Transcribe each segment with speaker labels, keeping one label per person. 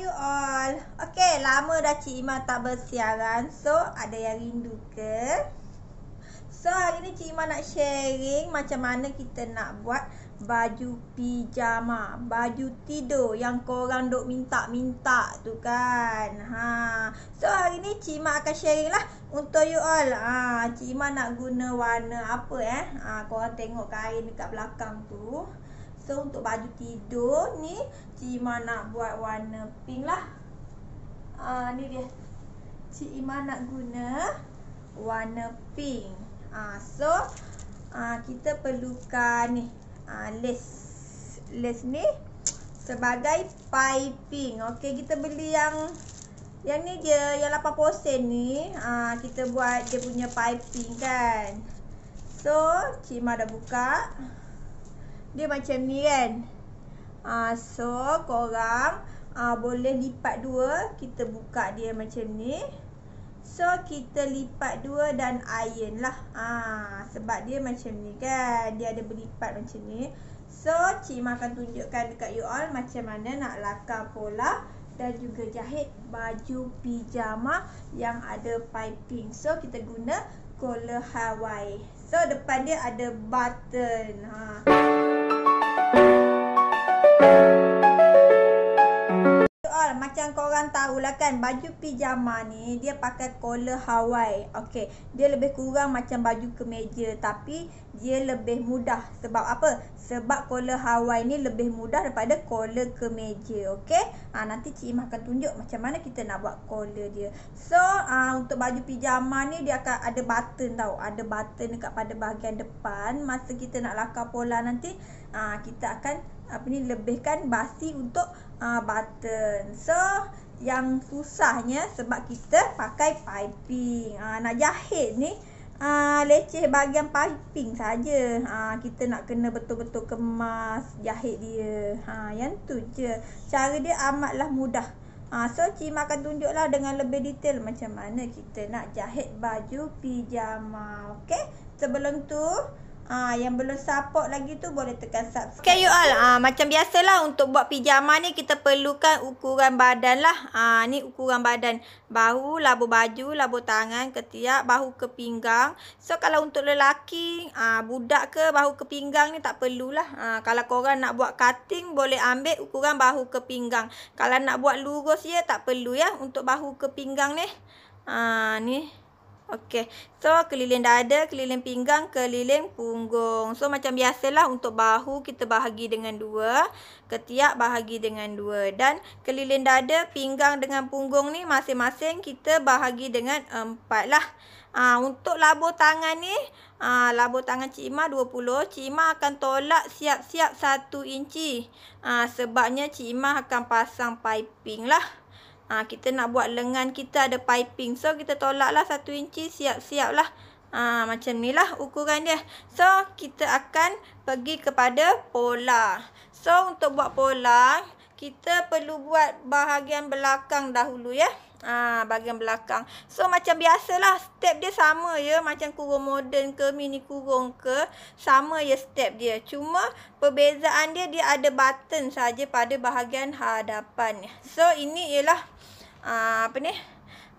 Speaker 1: you all Okay, lama dah Cik Iman tak bersiaran So, ada yang rindu ke? So, hari ni Cik Iman nak sharing Macam mana kita nak buat Baju pijama Baju tidur Yang korang dok minta-minta tu kan ha. So, hari ni Cik Iman akan sharing lah Untuk you all ha, Cik Iman nak guna warna apa eh ha, Korang tengok kain dekat belakang tu So untuk baju tidur ni Cik Ima nak buat warna pink lah ha, Ni dia Cik Ima nak guna Warna pink ha, So ha, Kita perlukan ni ha, Lace Lace ni Sebagai piping Okay kita beli yang Yang ni je Yang 8% sen ni ha, Kita buat dia punya piping kan So Cik Ima dah buka dia macam ni kan uh, So korang uh, Boleh lipat dua Kita buka dia macam ni So kita lipat dua Dan iron lah uh, Sebab dia macam ni kan Dia ada berlipat macam ni So cik Ma akan tunjukkan dekat you all Macam mana nak lakar pola dan juga jahit baju pijama yang ada piping. So kita guna collar Hawaii. So depan dia ada button ha. Macam korang tahu lah kan Baju pijama ni Dia pakai collar Hawaii Okay Dia lebih kurang macam baju kemeja Tapi dia lebih mudah. Sebab apa? Sebab collar Hawaii ni lebih mudah daripada collar kemeja. Okay? Ha, ah, nanti Cik Imah akan tunjuk macam mana kita nak buat collar dia. So, ha, untuk baju pijama ni dia akan ada button tau. Ada button dekat pada bahagian depan. Masa kita nak lakar pola nanti, ha, kita akan apa ni lebihkan basi untuk ha, button. So, yang susahnya sebab kita pakai piping. Ha, nak jahit ni, uh, leceh bahagian piping saja. ah uh, kita nak kena betul-betul kemas, jahit dia. Ha uh, yang tu je. Cara dia amatlah mudah. Ha uh, so cik akan tunjuklah dengan lebih detail macam mana kita nak jahit baju pijama. Okey? Sebelum tu, Ah, yang belum support lagi tu boleh tekan subscribe. Okay you all. Ah, ha, macam biasalah untuk buat pijama ni kita perlukan ukuran badan lah. Ah, ni ukuran badan. Bahu, labu baju, labu tangan, ketiak, bahu ke pinggang. So kalau untuk lelaki, ah, budak ke bahu ke pinggang ni tak perlulah. Ah, kalau korang nak buat cutting boleh ambil ukuran bahu ke pinggang. Kalau nak buat lurus je ya, tak perlu ya untuk bahu ke pinggang ni. Ah, ni. Okey. So keliling dada, keliling pinggang, keliling punggung. So macam biasalah untuk bahu kita bahagi dengan dua. Ketiak bahagi dengan dua. Dan keliling dada, pinggang dengan punggung ni masing-masing kita bahagi dengan empat lah. Ha, untuk labur tangan ni, ha, labur tangan Cik Imah 20. Cik Imah akan tolak siap-siap satu -siap inci. Ha, sebabnya Cik Imah akan pasang piping lah. Ha, kita nak buat lengan kita ada piping. So, kita tolaklah satu inci. Siap-siap lah. Ha, macam ni lah ukuran dia. So, kita akan pergi kepada pola. So, untuk buat pola, kita perlu buat bahagian belakang dahulu ya. Ha, bahagian belakang. So, macam biasalah. Step dia sama ya. Macam kurung moden ke, mini kurung ke. Sama ya step dia. Cuma, perbezaan dia, dia ada button saja pada bahagian hadapan. So, ini ialah... Ah, apa ni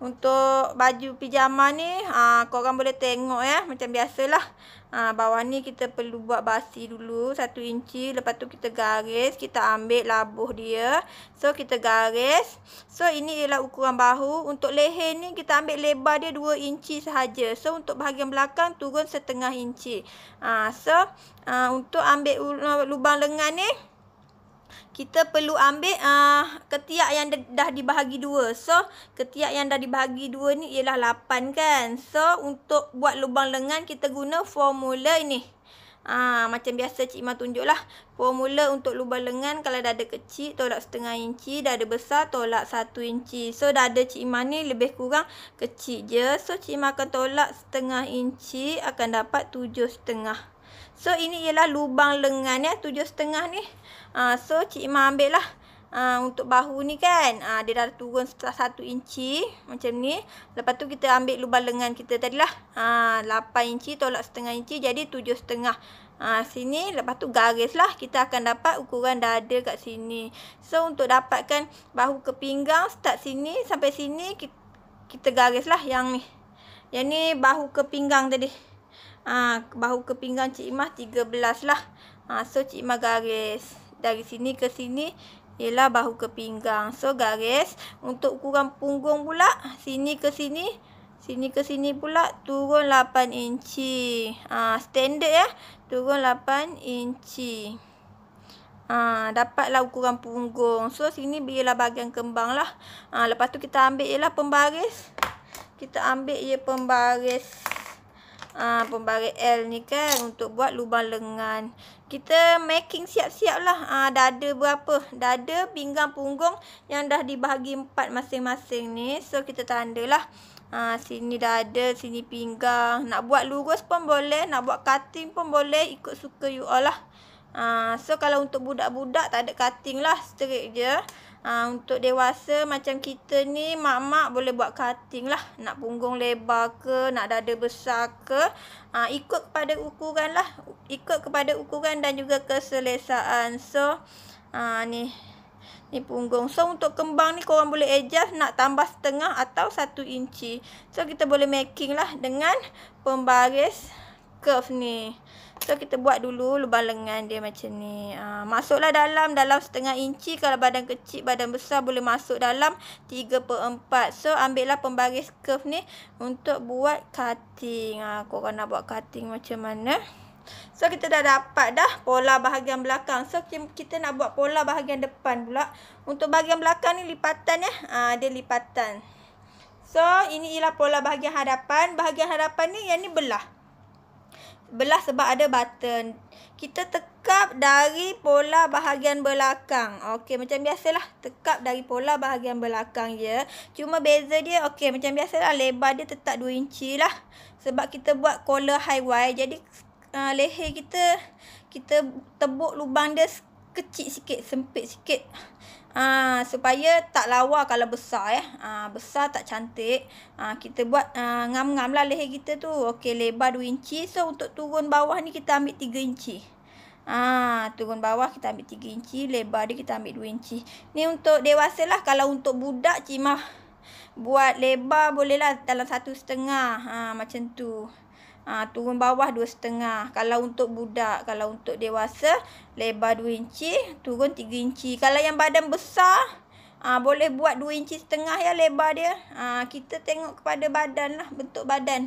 Speaker 1: untuk baju pijama ni aa, ah, korang boleh tengok ya macam biasalah aa, ah, bawah ni kita perlu buat basi dulu satu inci lepas tu kita garis kita ambil labuh dia so kita garis so ini ialah ukuran bahu untuk leher ni kita ambil lebar dia dua inci sahaja so untuk bahagian belakang turun setengah inci aa, so aa, untuk ambil lubang lengan ni kita perlu ambil uh, ketiak yang dah dibahagi dua. So, ketiak yang dah dibahagi dua ni ialah 8 kan. So, untuk buat lubang lengan kita guna formula ini. Ha, macam biasa Cik Ma tunjuklah Formula untuk lubang lengan Kalau dah ada kecil tolak setengah inci dah ada besar tolak satu inci So dada Cik Ma ni lebih kurang kecil je So Cik Ma akan tolak setengah inci Akan dapat tujuh setengah So ini ialah lubang lengan ya Tujuh setengah ni Uh, so Cik Imah ambil lah. Uh, ah, untuk bahu ni kan. Uh, dia dah turun setelah satu inci. Macam ni. Lepas tu kita ambil lubang lengan kita tadi lah. Lapan uh, inci tolak setengah inci. Jadi tujuh setengah. Uh, sini. Lepas tu garis lah. Kita akan dapat ukuran dada kat sini. So untuk dapatkan bahu ke pinggang. Start sini. Sampai sini. Kita, kita garis lah yang ni. Yang ni bahu ke pinggang tadi. Uh, bahu ke pinggang Cik Imah 13 lah. Uh, so Cik Imah Garis dari sini ke sini ialah bahu ke pinggang. So garis untuk ukuran punggung pula sini ke sini sini ke sini pula turun 8 inci. Ah ha, standard ya. Turun 8 inci. Ha, dapatlah ukuran punggung So sini ialah bahagian kembang lah ha, Lepas tu kita ambil ialah pembaris Kita ambil ia pembaris ha, Pembaris L ni kan Untuk buat lubang lengan kita making siap-siap lah ha, ah, dada berapa. Dada, pinggang, punggung yang dah dibahagi empat masing-masing ni. So, kita tandalah. Ha, ah, sini dada, sini pinggang. Nak buat lurus pun boleh. Nak buat cutting pun boleh. Ikut suka you all lah. Ha, so, kalau untuk budak-budak tak ada cutting lah. Straight je. Ha, untuk dewasa macam kita ni, mak-mak boleh buat cutting lah. Nak punggung lebar ke, nak dada besar ke. Ha, ikut kepada ukuran lah. Ikut kepada ukuran dan juga keselesaan. So, ha, ni. Ni punggung. So, untuk kembang ni korang boleh adjust nak tambah setengah atau satu inci. So, kita boleh making lah dengan pembaris curve ni. So kita buat dulu lubang lengan dia macam ni. Ha, masuklah dalam dalam setengah inci. Kalau badan kecil, badan besar boleh masuk dalam 3 per 4. So ambillah pembaris curve ni untuk buat cutting. Ha, korang nak buat cutting macam mana. So kita dah dapat dah pola bahagian belakang. So kita nak buat pola bahagian depan pula. Untuk bahagian belakang ni lipatan ya. Ha, dia lipatan. So ini ialah pola bahagian hadapan. Bahagian hadapan ni yang ni belah belah sebab ada button. Kita tekap dari pola bahagian belakang. Okey, macam biasalah. Tekap dari pola bahagian belakang ya Cuma beza dia, okey, macam biasalah. Lebar dia tetap 2 inci lah. Sebab kita buat collar high wire. Jadi, uh, leher kita, kita tebuk lubang dia kecil sikit, sempit sikit ha, supaya tak lawa kalau besar ya. Ha, besar tak cantik. Ha, kita buat ngam-ngam lah leher kita tu. Okey lebar 2 inci. So untuk turun bawah ni kita ambil 3 inci. Ah, ha, turun bawah kita ambil 3 inci, lebar dia kita ambil 2 inci. Ni untuk dewasa lah kalau untuk budak cimah buat lebar bolehlah dalam 1.5. Ah ha, macam tu ha, turun bawah 2.5 kalau untuk budak kalau untuk dewasa lebar 2 inci turun 3 inci kalau yang badan besar ha, boleh buat 2 inci setengah ya lebar dia ha, kita tengok kepada badan lah bentuk badan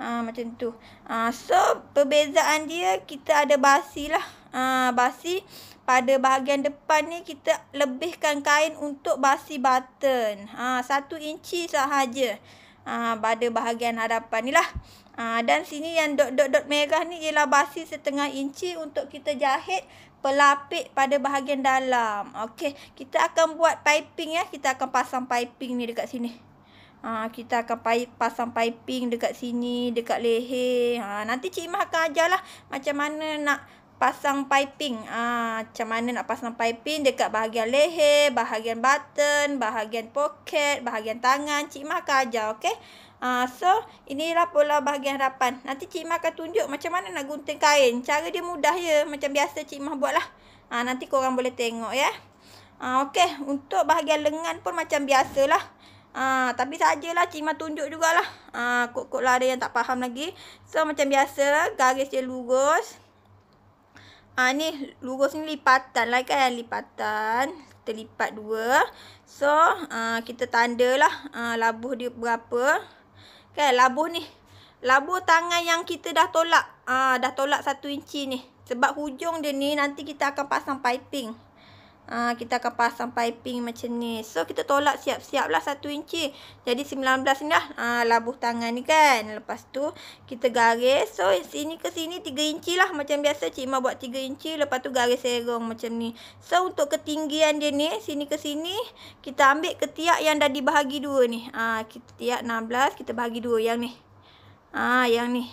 Speaker 1: ha, macam tu ha, so perbezaan dia kita ada basi lah ha, basi pada bahagian depan ni kita lebihkan kain untuk basi button. Ha, satu inci sahaja. Ha, pada bahagian hadapan ni lah. Ha, dan sini yang dot-dot dot merah ni ialah basi setengah inci untuk kita jahit pelapik pada bahagian dalam. Okey, kita akan buat piping ya. Kita akan pasang piping ni dekat sini. Ha, kita akan pasang piping dekat sini, dekat leher. Ha, nanti Cik Imah akan ajarlah macam mana nak pasang piping. Ha, macam mana nak pasang piping dekat bahagian leher, bahagian button, bahagian poket, bahagian tangan. Cik Imah akan ajar, okey? Uh, so, inilah pola bahagian harapan. Nanti Cik Mah akan tunjuk macam mana nak gunting kain. Cara dia mudah ya, Macam biasa Cik Mah buat lah. Uh, ah, nanti korang boleh tengok ya. Uh, Okey, untuk bahagian lengan pun macam biasa lah. Uh, tapi sajalah Cik Mah tunjuk jugalah. Uh, Kut-kut lah ada yang tak faham lagi. So, macam biasa garis dia lurus. Uh, ni lurus ni lipatan lah kan. Lipatan. terlipat dua. So, uh, kita tandalah uh, labuh dia berapa. Kan labuh ni Labuh tangan yang kita dah tolak ha, Dah tolak satu inci ni Sebab hujung dia ni nanti kita akan pasang piping Ha, kita akan pasang piping macam ni. So, kita tolak siap-siap lah 1 inci. Jadi, 19 ni lah ha, labuh tangan ni kan. Lepas tu, kita garis. So, sini ke sini tiga inci lah. Macam biasa, Cik Ma buat 3 inci. Lepas tu, garis serong macam ni. So, untuk ketinggian dia ni, sini ke sini, kita ambil ketiak yang dah dibahagi dua ni. Ha, ketiak 16, kita bahagi dua Yang ni. Ha, yang ni.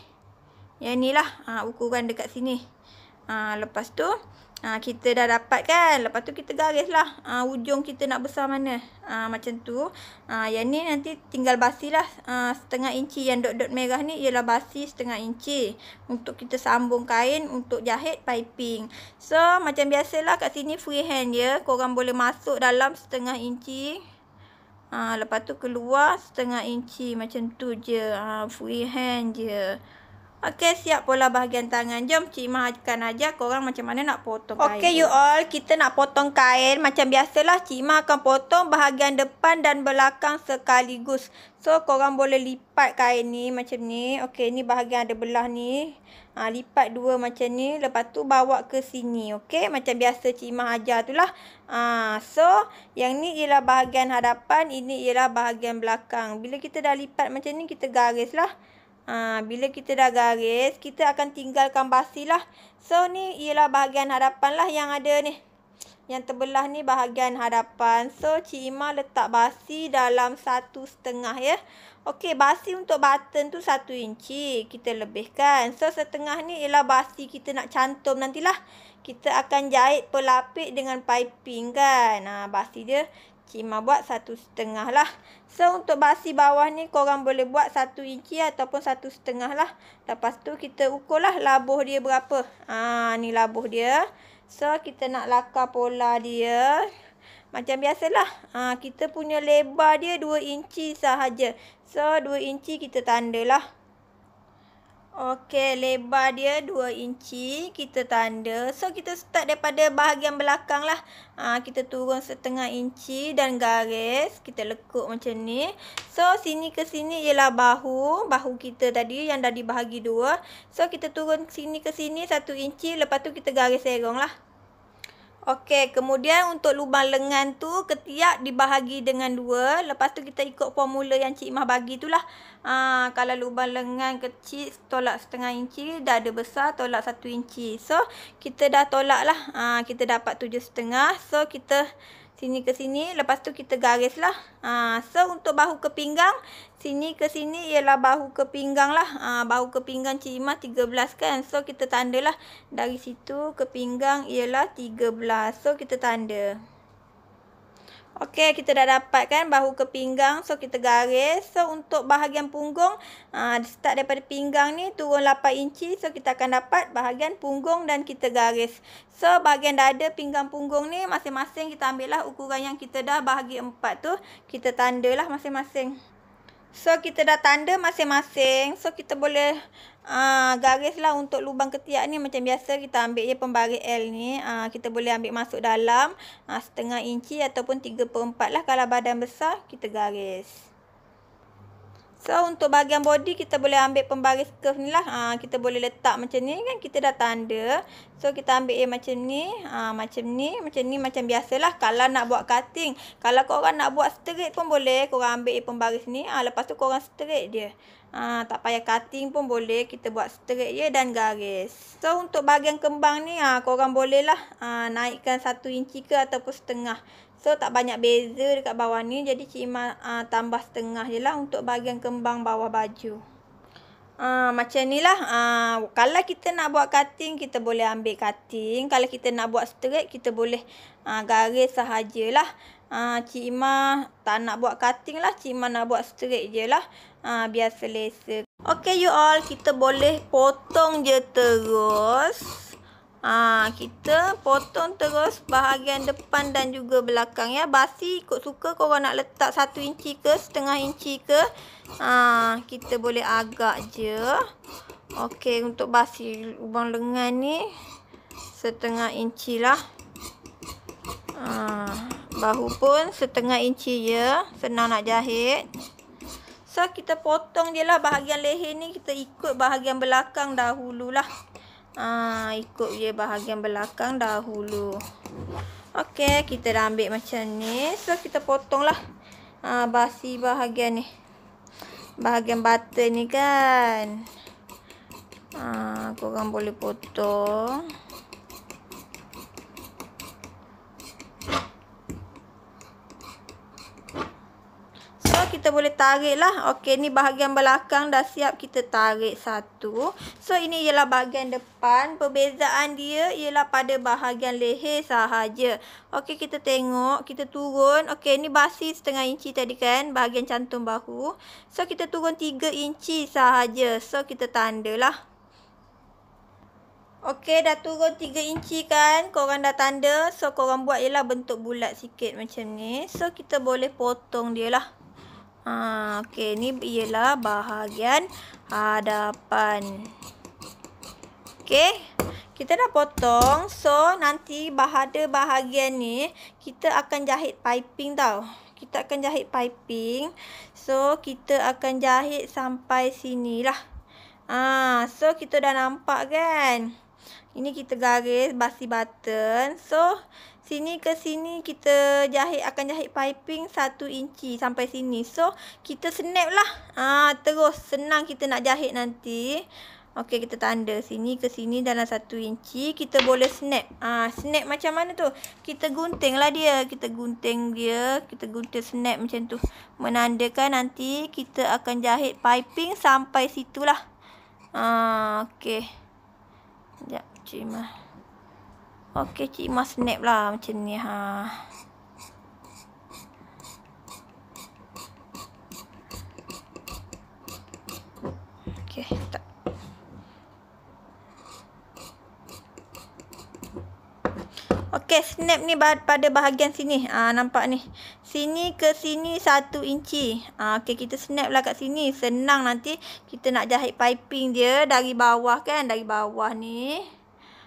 Speaker 1: Yang ni lah ha, ukuran dekat sini. Ha, lepas tu, Ha, kita dah dapat kan. Lepas tu kita garis lah. Ha, ah, ujung kita nak besar mana. Ha, macam tu. Ha, yang ni nanti tinggal basi lah. Ha, setengah inci yang dot-dot merah ni ialah basi setengah inci. Untuk kita sambung kain untuk jahit piping. So macam biasalah kat sini free hand freehand ya. je. Korang boleh masuk dalam setengah inci. Ha, lepas tu keluar setengah inci. Macam tu je. Ha, freehand je. ya Okey, siap pola bahagian tangan. Jom Cik Mah ajukan ajar korang macam mana nak potong okay, kain. Okey, you all. Kita nak potong kain. Macam biasalah, Cik Mah akan potong bahagian depan dan belakang sekaligus. So, korang boleh lipat kain ni macam ni. Okey, ni bahagian ada belah ni. Ha, lipat dua macam ni. Lepas tu, bawa ke sini. Okey, macam biasa Cik Mah ajar tu Ha, so, yang ni ialah bahagian hadapan. Ini ialah bahagian belakang. Bila kita dah lipat macam ni, kita garis lah. Ha, bila kita dah garis, kita akan tinggalkan basi lah. So, ni ialah bahagian hadapan lah yang ada ni. Yang terbelah ni bahagian hadapan. So, Cik Ima letak basi dalam satu setengah ya. Okey, basi untuk button tu satu inci. Kita lebihkan. So, setengah ni ialah basi kita nak cantum nantilah. Kita akan jahit pelapik dengan piping kan. Ha, basi dia Cima buat satu setengah lah. So, untuk basi bawah ni korang boleh buat satu inci ataupun satu setengah lah. Lepas tu kita ukur lah labuh dia berapa. Haa, ni labuh dia. So, kita nak lakar pola dia. Macam biasalah. Haa, kita punya lebar dia dua inci sahaja. So, dua inci kita tandalah. lah. Okey, lebar dia 2 inci. Kita tanda. So, kita start daripada bahagian belakang lah. Ha, kita turun setengah inci dan garis. Kita lekuk macam ni. So, sini ke sini ialah bahu. Bahu kita tadi yang dah dibahagi dua. So, kita turun sini ke sini 1 inci. Lepas tu kita garis serong lah. Okey, kemudian untuk lubang lengan tu ketiak dibahagi dengan dua. Lepas tu kita ikut formula yang Cik Mah bagi tu lah. Ha, kalau lubang lengan kecil, tolak setengah inci. Dah ada besar, tolak satu inci. So, kita dah tolak lah. Ha, kita dapat tujuh setengah. So, kita sini ke sini. Lepas tu kita garis lah. Ha, so, untuk bahu ke pinggang, sini ke sini ialah bahu ke pinggang lah. Ha, bahu ke pinggang Cik Imah 13 kan. So kita lah dari situ ke pinggang ialah 13. So kita tanda. Okey, kita dah dapat kan bahu ke pinggang. So, kita garis. So, untuk bahagian punggung, aa, ha, start daripada pinggang ni, turun 8 inci. So, kita akan dapat bahagian punggung dan kita garis. So, bahagian dada pinggang punggung ni, masing-masing kita ambillah ukuran yang kita dah bahagi 4 tu. Kita tandalah masing-masing. So kita dah tanda masing-masing So kita boleh uh, garis lah untuk lubang ketiak ni Macam biasa kita ambil je pembaris L ni uh, Kita boleh ambil masuk dalam uh, Setengah inci ataupun 3 per 4 lah Kalau badan besar kita garis So untuk bahagian body kita boleh ambil pembaris curve ni lah. Ha, kita boleh letak macam ni kan. Kita dah tanda. So kita ambil yang macam ni. Ha, macam ni. Macam ni macam biasalah. Kalau nak buat cutting. Kalau korang nak buat straight pun boleh. Korang ambil pembaris ni. Ha, lepas tu korang straight dia. Ha, tak payah cutting pun boleh. Kita buat straight je dan garis. So untuk bahagian kembang ni ha, korang boleh lah. Ha, naikkan satu inci ke ataupun setengah. So tak banyak beza dekat bawah ni Jadi cima uh, ah, tambah setengah je lah Untuk bahagian kembang bawah baju uh, Macam ni lah uh, Kalau kita nak buat cutting Kita boleh ambil cutting Kalau kita nak buat straight Kita boleh uh, garis sahajalah Uh, Cik Ima tak nak buat cutting lah Cik Ima nak buat straight je lah uh, Biar selesa Okay you all Kita boleh potong je terus Haa, kita potong terus bahagian depan dan juga belakang ya. Basi ikut suka korang nak letak satu inci ke, setengah inci ke. Haa, kita boleh agak je. Okey, untuk basi lubang lengan ni setengah inci lah. Haa, bahu pun setengah inci ya. Senang nak jahit. So, kita potong je lah bahagian leher ni. Kita ikut bahagian belakang dahululah. lah. Ah, ikut je bahagian belakang dahulu. Okey, kita dah ambil macam ni. So, kita potonglah ah, basi bahagian ni. Bahagian butter ni kan. Ah, korang boleh potong. kita boleh tarik lah. Okey ni bahagian belakang dah siap kita tarik satu. So ini ialah bahagian depan. Perbezaan dia ialah pada bahagian leher sahaja. Okey kita tengok. Kita turun. Okey ni basi setengah inci tadi kan. Bahagian cantum bahu. So kita turun tiga inci sahaja. So kita lah. Okey dah turun tiga inci kan. Korang dah tanda. So korang buat ialah bentuk bulat sikit macam ni. So kita boleh potong dia lah. Ha, Okey, ni ialah bahagian hadapan. Okay, kita dah potong. So, nanti bahada bahagian ni, kita akan jahit piping tau. Kita akan jahit piping. So, kita akan jahit sampai sini lah. Ha, so, kita dah nampak kan? Ini kita garis basi button. So, sini ke sini kita jahit akan jahit piping 1 inci sampai sini. So, kita snap lah. Ah, terus senang kita nak jahit nanti. Okey, kita tanda sini ke sini dalam 1 inci kita boleh snap. Ah, snap macam mana tu? Kita gunting lah dia. Kita gunting dia, kita gunting snap macam tu. Menandakan nanti kita akan jahit piping sampai situlah. Ah, ha, okey. Jap, cimah. Okey, Cik Ma snap lah macam ni ha. Okey, tak. Okey, snap ni pada bahagian sini. Ah nampak ni. Sini ke sini satu inci. Ah, Okey, kita snap lah kat sini. Senang nanti kita nak jahit piping dia dari bawah kan. Dari bawah ni.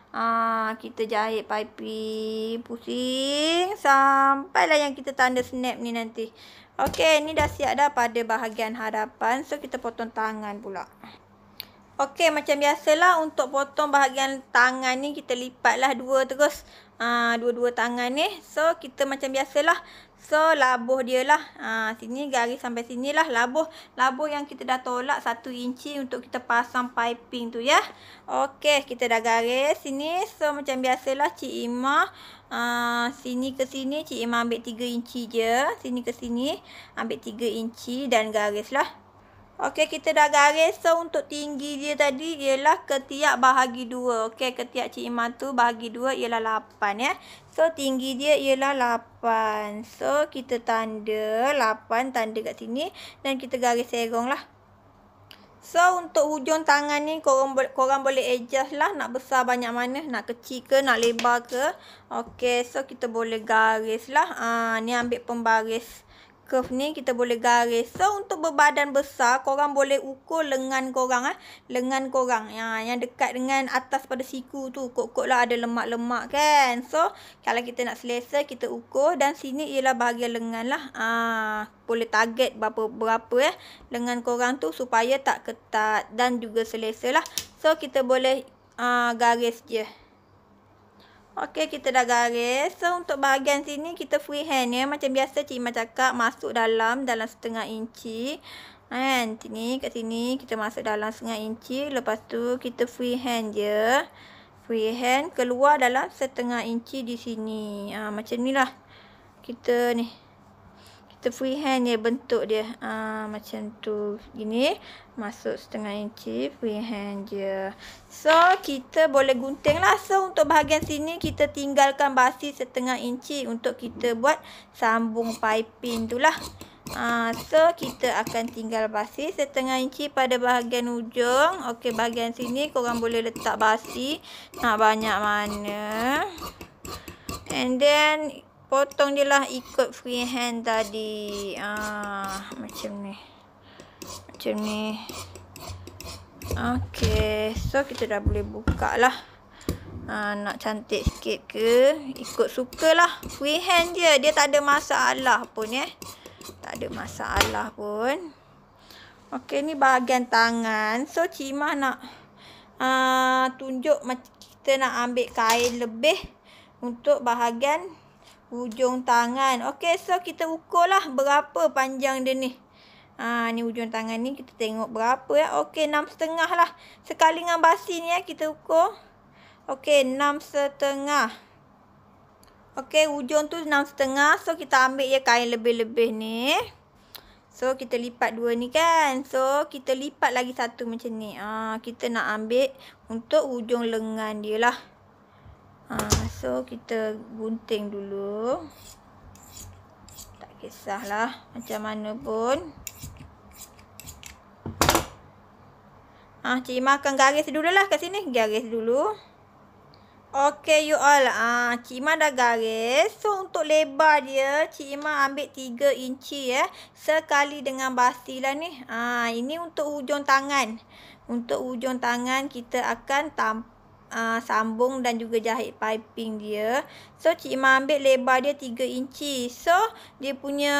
Speaker 1: Ha, kita jahit piping pusing sampailah yang kita tanda snap ni nanti. Okey, ni dah siap dah pada bahagian hadapan. So, kita potong tangan pula. Okey, macam biasalah untuk potong bahagian tangan ni kita lipatlah dua terus. ah Dua-dua tangan ni. So, kita macam biasalah So labuh dia lah ha, Sini garis sampai sini lah labuh Labuh yang kita dah tolak 1 inci Untuk kita pasang piping tu ya Okey kita dah garis sini So macam biasalah Cik Ima uh, Sini ke sini Cik Ima ambil 3 inci je Sini ke sini ambil 3 inci Dan garis lah Okey, kita dah garis. So, untuk tinggi dia tadi ialah ketiak bahagi 2. Okey, ketiak Cik Iman tu bahagi 2 ialah 8 ya. So, tinggi dia ialah 8. So, kita tanda 8 tanda kat sini dan kita garis serong lah. So, untuk hujung tangan ni korang, korang boleh adjust lah nak besar banyak mana. Nak kecil ke, nak lebar ke. Okey, so kita boleh garis lah. Ha, ni ambil pembaris. Okey curve ni kita boleh garis. So untuk berbadan besar korang boleh ukur lengan korang ah. Lengan korang ya, yang dekat dengan atas pada siku tu. Kok-kok lah ada lemak-lemak kan. So kalau kita nak selesa kita ukur dan sini ialah bahagian lengan lah. Ah, boleh target berapa berapa eh lengan korang tu supaya tak ketat dan juga selesa lah. So kita boleh ah, garis je. Okey, kita dah garis. So, untuk bahagian sini kita freehand ya. Macam biasa Cik Iman cakap, masuk dalam, dalam setengah inci. Kan, sini, kat sini kita masuk dalam setengah inci. Lepas tu kita free hand je. free hand keluar dalam setengah inci di sini. Ha, macam ni lah. Kita ni kita free hand dia bentuk dia ha, macam tu gini masuk setengah inci free hand je so kita boleh gunting lah so untuk bahagian sini kita tinggalkan basi setengah inci untuk kita buat sambung piping tu lah ha, so kita akan tinggal basi setengah inci pada bahagian ujung ok bahagian sini korang boleh letak basi nak banyak mana and then potong je lah ikut freehand tadi ah, macam ni macam ni ok so kita dah boleh buka lah ah, nak cantik sikit ke ikut suka lah Freehand je dia tak ada masalah pun eh tak ada masalah pun Okey, ni bahagian tangan so cimah nak ah, tunjuk kita nak ambil kain lebih untuk bahagian Hujung tangan. Okey, so kita ukur lah berapa panjang dia ni. Ha, ni hujung tangan ni. Kita tengok berapa ya. Okey, enam setengah lah. Sekali dengan basi ni ya, kita ukur. Okey, enam setengah. Okey, hujung tu enam setengah. So, kita ambil ya kain lebih-lebih ni. So, kita lipat dua ni kan. So, kita lipat lagi satu macam ni. Ha, kita nak ambil untuk hujung lengan dia lah ha, so kita gunting dulu tak kisahlah macam mana pun ha, cik Ima akan garis dulu lah kat sini garis dulu Okay you all ha, Cik Ima dah garis So untuk lebar dia Cik Ima ambil 3 inci eh Sekali dengan basi lah ni ha, Ini untuk hujung tangan Untuk hujung tangan kita akan tampak uh, sambung dan juga jahit piping dia. So Cik Imah ambil lebar dia 3 inci. So dia punya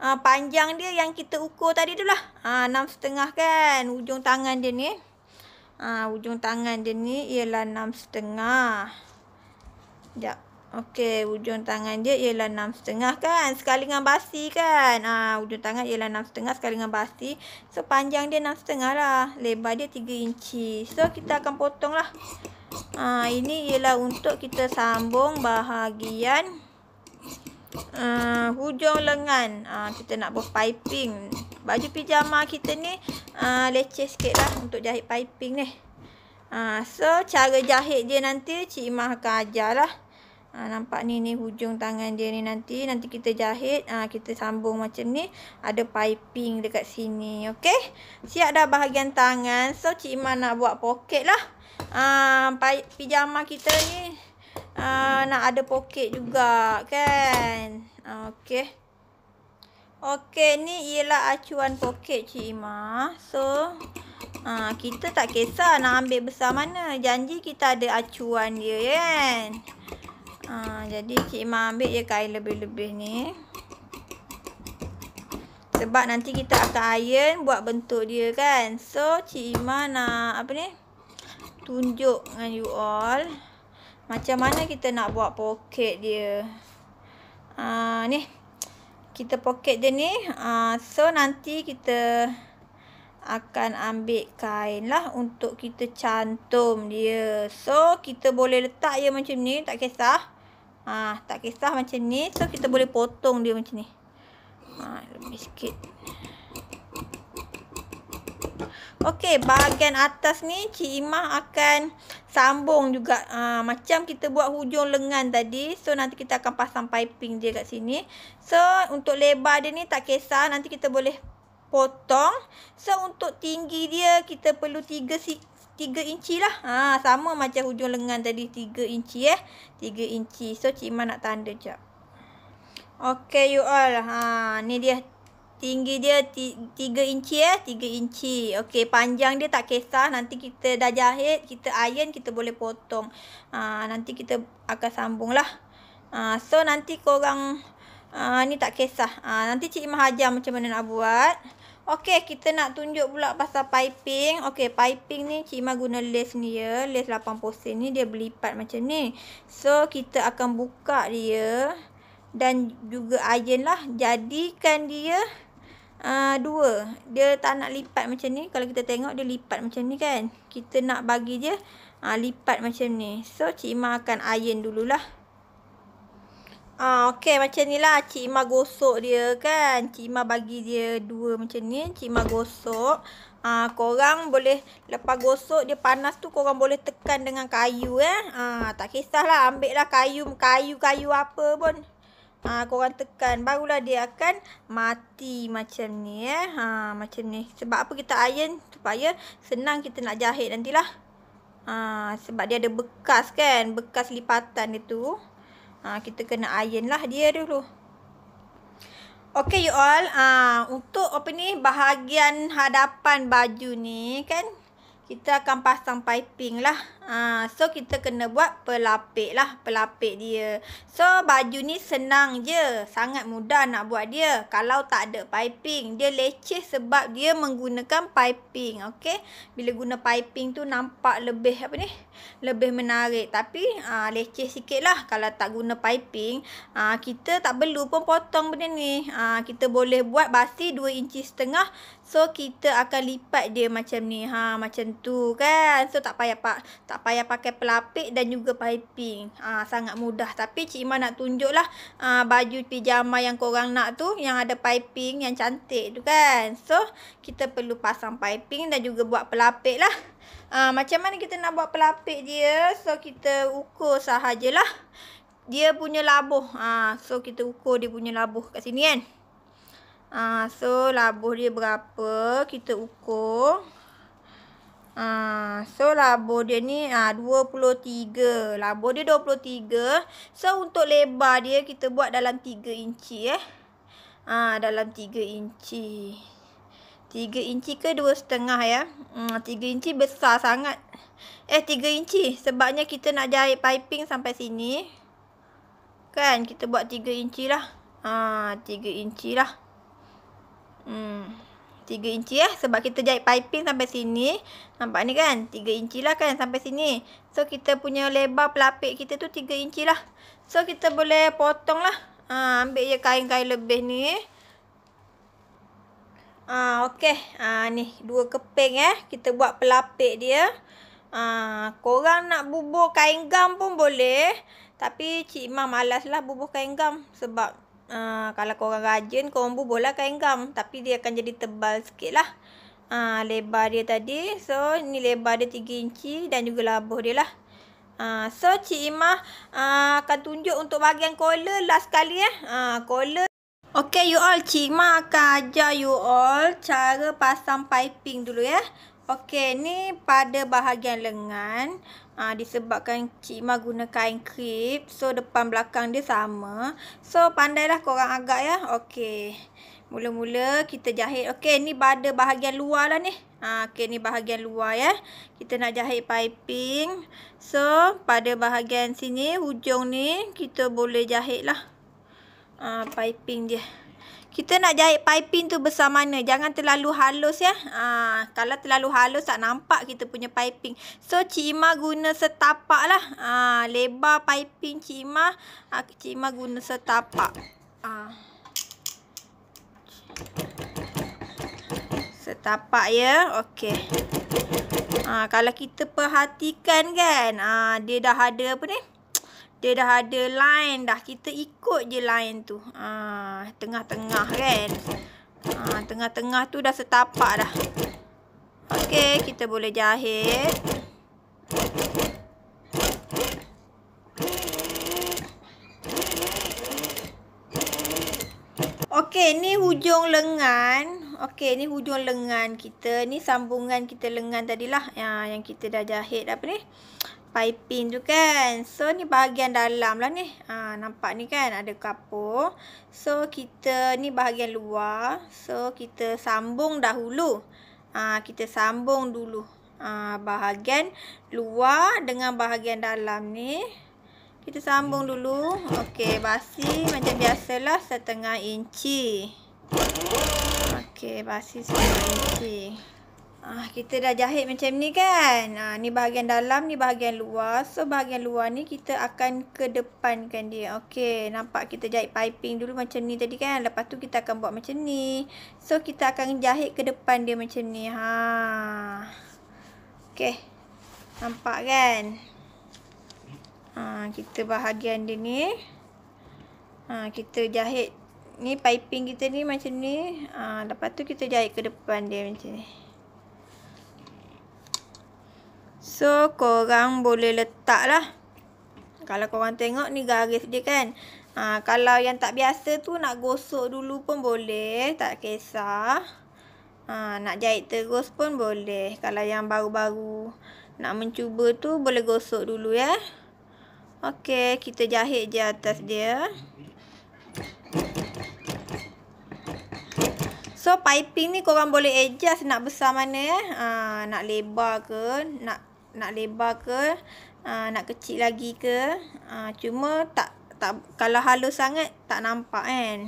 Speaker 1: uh, panjang dia yang kita ukur tadi tu lah. Uh, ah, 6.5 kan ujung tangan dia ni. Uh, ujung tangan dia ni ialah 6.5. Sekejap. Okey, hujung tangan dia ialah 6.5 kan? Sekali dengan basi kan? Ha, hujung tangan ialah 6.5 sekali dengan basi. So, panjang dia 6.5 lah. Lebar dia 3 inci. So, kita akan potong lah. Ha, ini ialah untuk kita sambung bahagian uh, hujung lengan. Ha, kita nak buat piping. Baju pijama kita ni uh, leceh sikit lah untuk jahit piping ni. Ha, so, cara jahit dia nanti Cik Imah akan ajar lah. Ha, nampak ni ni hujung tangan dia ni nanti. Nanti kita jahit. Ha, kita sambung macam ni. Ada piping dekat sini. Okey. Siap dah bahagian tangan. So Cik Iman nak buat poket lah. Ha, pijama kita ni. Ha, nak ada poket juga kan. Ha, okey. Okey ni ialah acuan poket Cik Iman. So... Ha, kita tak kisah nak ambil besar mana. Janji kita ada acuan dia kan ha, jadi Cik Imam ambil je kain lebih-lebih ni sebab nanti kita akan iron buat bentuk dia kan so Cik Imam nak apa ni tunjuk dengan you all macam mana kita nak buat poket dia ha, ni kita poket je ni ha, so nanti kita akan ambil kain lah untuk kita cantum dia. So, kita boleh letak dia macam ni. Tak kisah ha, tak kisah macam ni so kita boleh potong dia macam ni ha, lebih sikit ok bahagian atas ni Cik Imah akan sambung juga ha, macam kita buat hujung lengan tadi so nanti kita akan pasang piping dia kat sini so untuk lebar dia ni tak kisah nanti kita boleh potong so untuk tinggi dia kita perlu 3 si. 3 inci lah. Ha, sama macam hujung lengan tadi 3 inci eh. 3 inci. So Cik Iman nak tanda jap. Okay you all. Ha, ni dia tinggi dia 3 inci eh. 3 inci. Okay panjang dia tak kisah. Nanti kita dah jahit. Kita iron kita boleh potong. Ha, nanti kita akan sambung lah. Ha, so nanti korang... Uh, ni tak kisah uh, Nanti Cik Imah ajar macam mana nak buat Okey, kita nak tunjuk pula pasal piping. Okey, piping ni Cik Ma guna lace ni ya. Lace 8% ni dia berlipat macam ni. So, kita akan buka dia. Dan juga iron lah. Jadikan dia uh, dua. Dia tak nak lipat macam ni. Kalau kita tengok dia lipat macam ni kan. Kita nak bagi dia uh, lipat macam ni. So, Cik Ma akan iron dululah. lah. Ah, okey macam ni lah Cik Imah gosok dia kan. Cik Imah bagi dia dua macam ni. Cik Imah gosok. Ah, korang boleh lepas gosok dia panas tu korang boleh tekan dengan kayu eh. Ah, tak kisahlah ambil lah kayu, kayu-kayu apa pun. Ah, korang tekan barulah dia akan mati macam ni eh. Ha, ah, macam ni. Sebab apa kita iron supaya senang kita nak jahit nantilah. Ah, sebab dia ada bekas kan, bekas lipatan dia tu. Ha, kita kena iron lah dia dulu. Okay you all. Uh, untuk apa ni bahagian hadapan baju ni kan. Kita akan pasang piping lah. Uh, so kita kena buat pelapik lah. Pelapik dia. So baju ni senang je. Sangat mudah nak buat dia. Kalau tak ada piping. Dia leceh sebab dia menggunakan piping. Okay. Bila guna piping tu nampak lebih apa ni lebih menarik tapi uh, ah, leceh sikit lah kalau tak guna piping uh, kita tak perlu pun potong benda ni uh, kita boleh buat basi 2 inci setengah so kita akan lipat dia macam ni ha macam tu kan so tak payah pak tak payah pakai pelapik dan juga piping ha, sangat mudah tapi cik iman nak tunjuklah ha, baju pijama yang korang nak tu yang ada piping yang cantik tu kan so kita perlu pasang piping dan juga buat pelapik lah Ha, macam mana kita nak buat pelapik dia? So, kita ukur sahajalah. Dia punya labuh. Ha, so, kita ukur dia punya labuh kat sini kan. Ha, so, labuh dia berapa? Kita ukur. Ha, so, labuh dia ni ha, 23. Labuh dia 23. So, untuk lebar dia kita buat dalam 3 inci eh. Ha, dalam 3 inci. inci. Tiga inci ke dua setengah ya. Hmm, inci besar sangat. Eh tiga inci sebabnya kita nak jahit piping sampai sini. Kan kita buat tiga inci lah. Ha, tiga inci lah. Hmm, tiga inci ya, sebab kita jahit piping sampai sini. Nampak ni kan tiga inci lah kan sampai sini. So kita punya lebar pelapik kita tu tiga inci lah. So kita boleh potong lah. Ha, ambil je kain-kain lebih ni. Ha, Okey. Ha, ni dua keping eh. Kita buat pelapik dia. Ha, korang nak bubur kain gam pun boleh. Tapi Cik Imam malas lah bubur kain gam. Sebab ha, kalau korang rajin korang bubur lah kain gam. Tapi dia akan jadi tebal sikit lah. Ha, lebar dia tadi. So ni lebar dia 3 inci dan juga labuh dia lah. Uh, so Cik Imah uh, akan tunjuk untuk bahagian collar last kali eh. Uh, collar. Okay you all, Cik Ma akan ajar you all cara pasang piping dulu ya. Okay, ni pada bahagian lengan. Aa, ah, disebabkan Cik Ma guna kain krip. So, depan belakang dia sama. So, pandailah korang agak ya. Okay. Mula-mula kita jahit. Okay, ni pada bahagian luar lah ni. Ha, okay, ni bahagian luar ya. Kita nak jahit piping. So, pada bahagian sini, hujung ni, kita boleh jahit lah ha, piping dia kita nak jahit piping tu besar mana jangan terlalu halus ya ha, kalau terlalu halus tak nampak kita punya piping so Cik Ima guna setapak lah ha, lebar piping Cik Ima ha, Cik Ima guna setapak ha. setapak ya ok ha, kalau kita perhatikan kan ha, dia dah ada apa ni dia dah ada line dah. Kita ikut je line tu. Ha, tengah-tengah kan? ha, kan. Tengah-tengah ha, tu dah setapak dah. Okey, kita boleh jahit. Okey, ni hujung lengan. Okey, ni hujung lengan kita. Ni sambungan kita lengan tadilah. Yang, yang kita dah jahit apa ni. Okey piping tu kan. So ni bahagian dalam lah ni. Ha, nampak ni kan ada kapur. So kita ni bahagian luar. So kita sambung dahulu. Ha, kita sambung dulu ha, bahagian luar dengan bahagian dalam ni. Kita sambung dulu. Okey basi macam biasalah setengah inci. Okey basi setengah inci. Ah, kita dah jahit macam ni kan. Ah, ni bahagian dalam, ni bahagian luar. So, bahagian luar ni kita akan kedepankan dia. Okey, nampak kita jahit piping dulu macam ni tadi kan. Lepas tu kita akan buat macam ni. So, kita akan jahit ke depan dia macam ni. Ha. Okey. Nampak kan? Ha, kita bahagian dia ni. Ha, kita jahit ni piping kita ni macam ni. Ha, lepas tu kita jahit ke depan dia macam ni. So korang boleh letak lah Kalau korang tengok ni garis dia kan ha, Kalau yang tak biasa tu nak gosok dulu pun boleh Tak kisah ha, Nak jahit terus pun boleh Kalau yang baru-baru nak mencuba tu boleh gosok dulu ya Okey, kita jahit je atas dia So piping ni korang boleh adjust nak besar mana eh ha, Nak lebar ke Nak nak lebar ke aa, ah, nak kecil lagi ke aa, ah, cuma tak tak kalau halus sangat tak nampak kan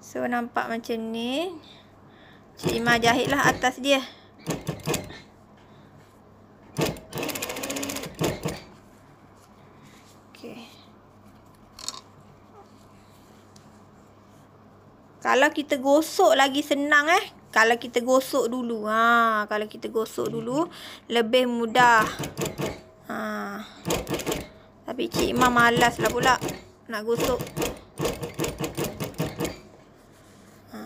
Speaker 1: so nampak macam ni
Speaker 2: Cik Ima jahitlah atas
Speaker 1: dia Kalau kita gosok lagi senang eh kalau kita gosok dulu ha kalau kita gosok dulu lebih mudah ha tapi cik mam malaslah pula nak gosok ha,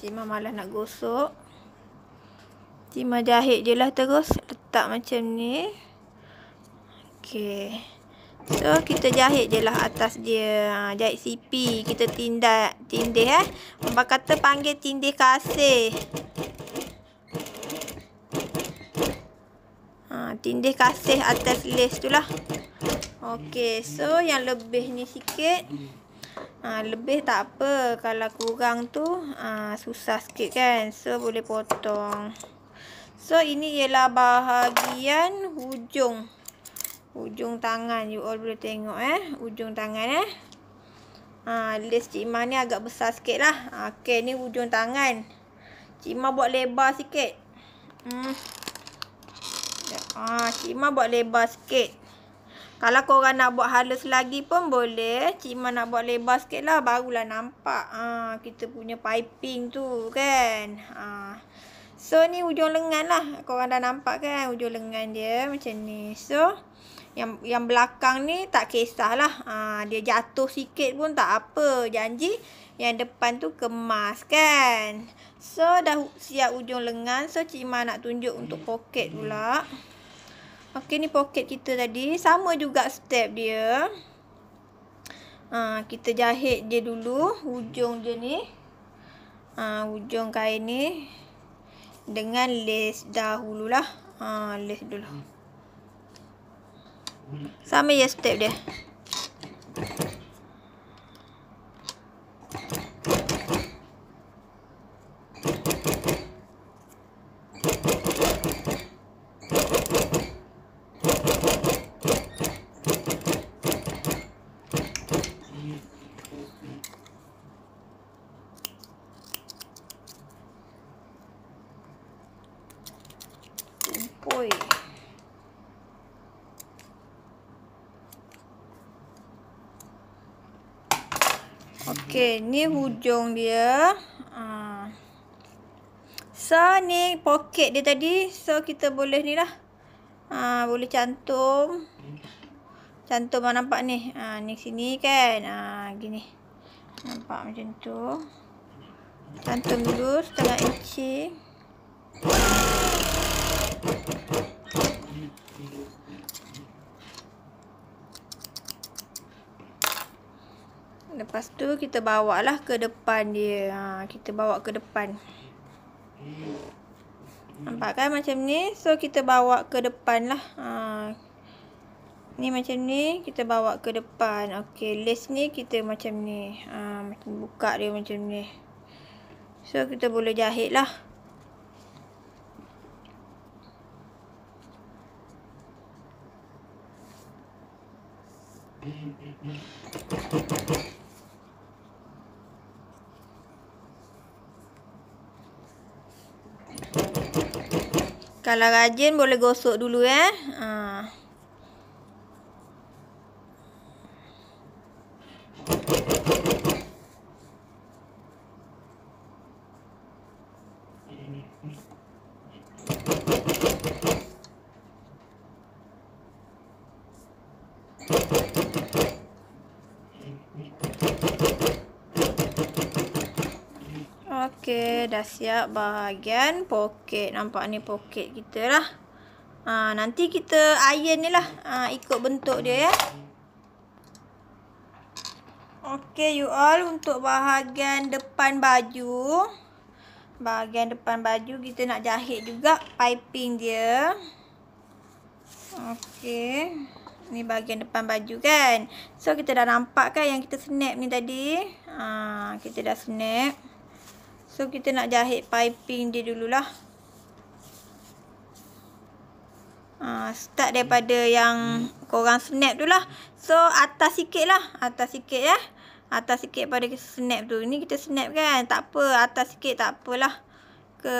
Speaker 1: Cik Mah malas nak gosok. Cik Mah jahit je lah terus. Letak macam ni. Okay. So kita jahit je lah atas dia ha, Jahit sipi Kita tindak Tindih eh Abang kata panggil tindih kasih ha, Tindih kasih atas lace tu lah Okay so yang lebih ni sikit ha, Lebih tak apa Kalau kurang tu ha, Susah sikit kan So boleh potong So ini ialah bahagian hujung Ujung tangan you all boleh tengok eh. Ujung tangan eh. Ha, lace Cik Ma ni agak besar sikit lah. Ha, okay ni ujung tangan. Cik Ma buat lebar sikit. Hmm. Ya, ha, Cik Ma buat lebar sikit. Kalau korang nak buat halus lagi pun boleh. Eh. Cik Ma nak buat lebar sikit lah. Barulah nampak ha, kita punya piping tu kan. Ha. So ni ujung lengan lah. Korang dah nampak kan ujung lengan dia macam ni. So yang yang belakang ni tak kisahlah. Ha, dia jatuh sikit pun tak apa. Janji yang depan tu kemas kan. So dah siap ujung lengan. So Cik Ma nak tunjuk untuk poket pula. Okey ni poket kita tadi. Sama juga step dia. Ha, kita jahit dia dulu. Ujung dia ni. Ha, ujung kain ni. Dengan lace dahululah. Ha, lace dulu. Hmm. Sama je step dia. Okey, ni hujung dia. Ah, so, ni poket dia tadi. So, kita boleh ni lah. Ha, boleh cantum. Cantum lah nampak ni. Ha, ni sini kan. Ha, gini. Nampak macam tu. Cantum dulu setengah inci. Lepas tu kita bawa lah ke depan dia. Ha, kita bawa ke depan. Nampak kan macam ni? So kita bawa ke depan lah. Ha. Ni macam ni. Kita bawa ke depan. Okay. Lace ni kita macam ni. Ha, buka dia macam ni. So kita boleh jahit lah. Thank you. Kalau rajin boleh gosok dulu eh. Haa. Ah. dah siap bahagian poket. Nampak ni poket kita lah. Ha, nanti kita iron ni lah. Ha, ikut bentuk dia ya. Okay you all. Untuk bahagian depan baju. Bahagian depan baju kita nak jahit juga piping dia. Okay. Ni bahagian depan baju kan. So kita dah nampak kan yang kita snap ni tadi. Ha, kita dah snap. Snap. So kita nak jahit piping dia dululah. Ha, start daripada yang korang snap tu lah. So atas sikit lah. Atas sikit ya. Eh. Atas sikit pada snap tu. Ni kita snap kan. Tak apa. Atas sikit tak apalah. Ke...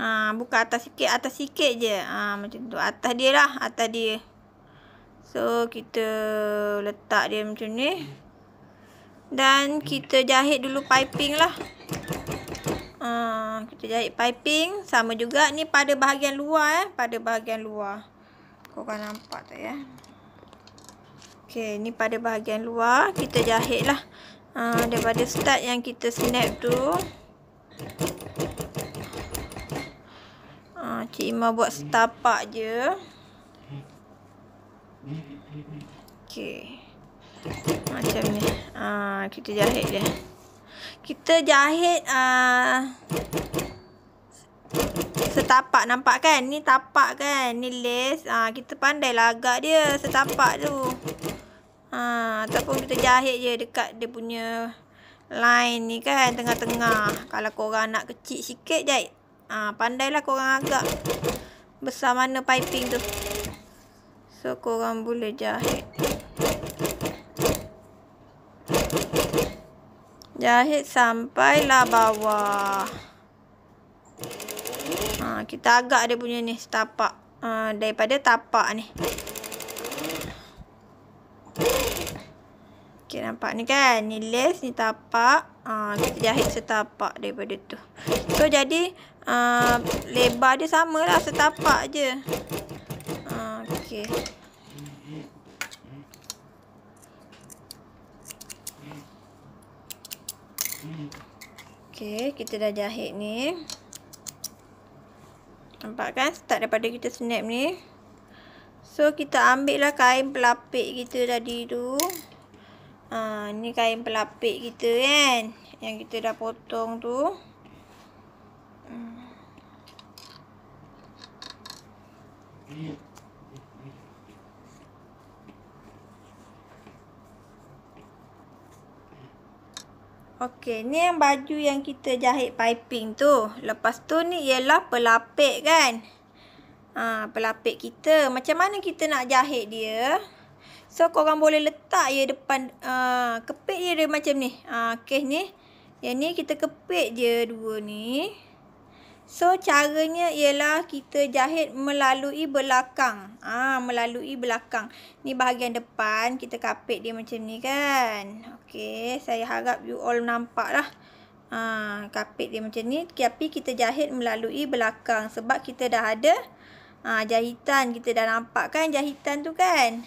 Speaker 1: Ha, buka atas sikit. Atas sikit je. Ha, macam tu. Atas dia lah. Atas dia. So kita letak dia macam ni. Hmm. Dan kita jahit dulu piping lah. Uh, kita jahit piping. Sama juga ni pada bahagian luar eh. Pada bahagian luar. Korang nampak tak ya. Eh? Okay ni pada bahagian luar. Kita jahit lah. Uh, daripada start yang kita snap tu. Ah, Cik Ima buat setapak je. Okay macam ni ha, ah, kita jahit dia kita jahit uh, setapak nampak kan ni tapak kan ni lace ha, kita pandai lagak lah dia setapak tu ha, ataupun kita jahit je dekat dia punya line ni kan tengah-tengah kalau korang nak kecil sikit jahit pandai lah korang agak besar mana piping tu so korang boleh jahit Jahit sampai sampailah bawah. Ha, kita agak dia punya ni tapak Ha, daripada tapak ni. Okay, nampak ni kan? Ni les, ni tapak. Ha, kita jahit setapak daripada tu. So, jadi uh, lebar dia samalah setapak je. Ha, okay. Okay. Okey, kita dah jahit ni. Nampak kan start daripada kita snap ni. So kita ambil lah kain pelapik kita tadi tu. Ha, ni kain pelapik kita kan. Yang kita dah potong tu. Okey, ni yang baju yang kita jahit piping tu. Lepas tu ni ialah pelapik kan. Ha, pelapik kita. Macam mana kita nak jahit dia? So, korang boleh letak ya depan. Ha, kepit dia, dia macam ni. Ha, kes ni. Yang ni kita kepit je dua ni. So, caranya ialah kita jahit melalui belakang. Ah, ha, melalui belakang. Ni bahagian depan. Kita kapit dia macam ni kan. Okey, saya harap you all nampak lah. Ha, kapit dia macam ni. Tapi kita jahit melalui belakang. Sebab kita dah ada ha, jahitan. Kita dah nampak kan jahitan tu kan.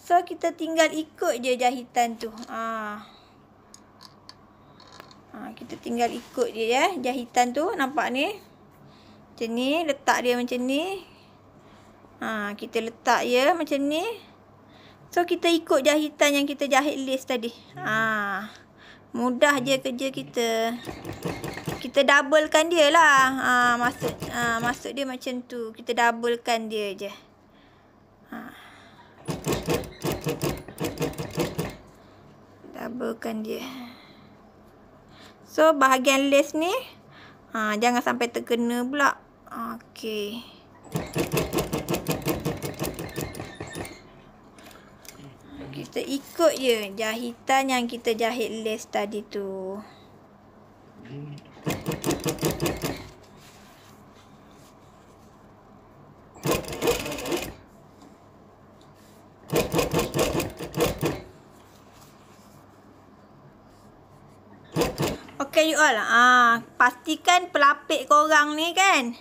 Speaker 1: So, kita tinggal ikut je jahitan tu. Ha. Ha, kita tinggal ikut je ya. Jahitan tu nampak ni. Macam ni. Letak dia macam ni. Ha, kita letak dia ya Macam ni. So kita ikut jahitan yang kita jahit lace tadi. Ha. Mudah je kerja kita. Kita doublekan dia lah. Ha, maksud, ha, maksud dia macam tu. Kita doublekan dia je. Ha. Doublekan dia. So bahagian lace ni. Ha, jangan sampai terkena pula. Okay. Okay. kita ikut je jahitan yang kita jahit lace tadi tu. Okay you all. Ah, pastikan pelapik korang ni kan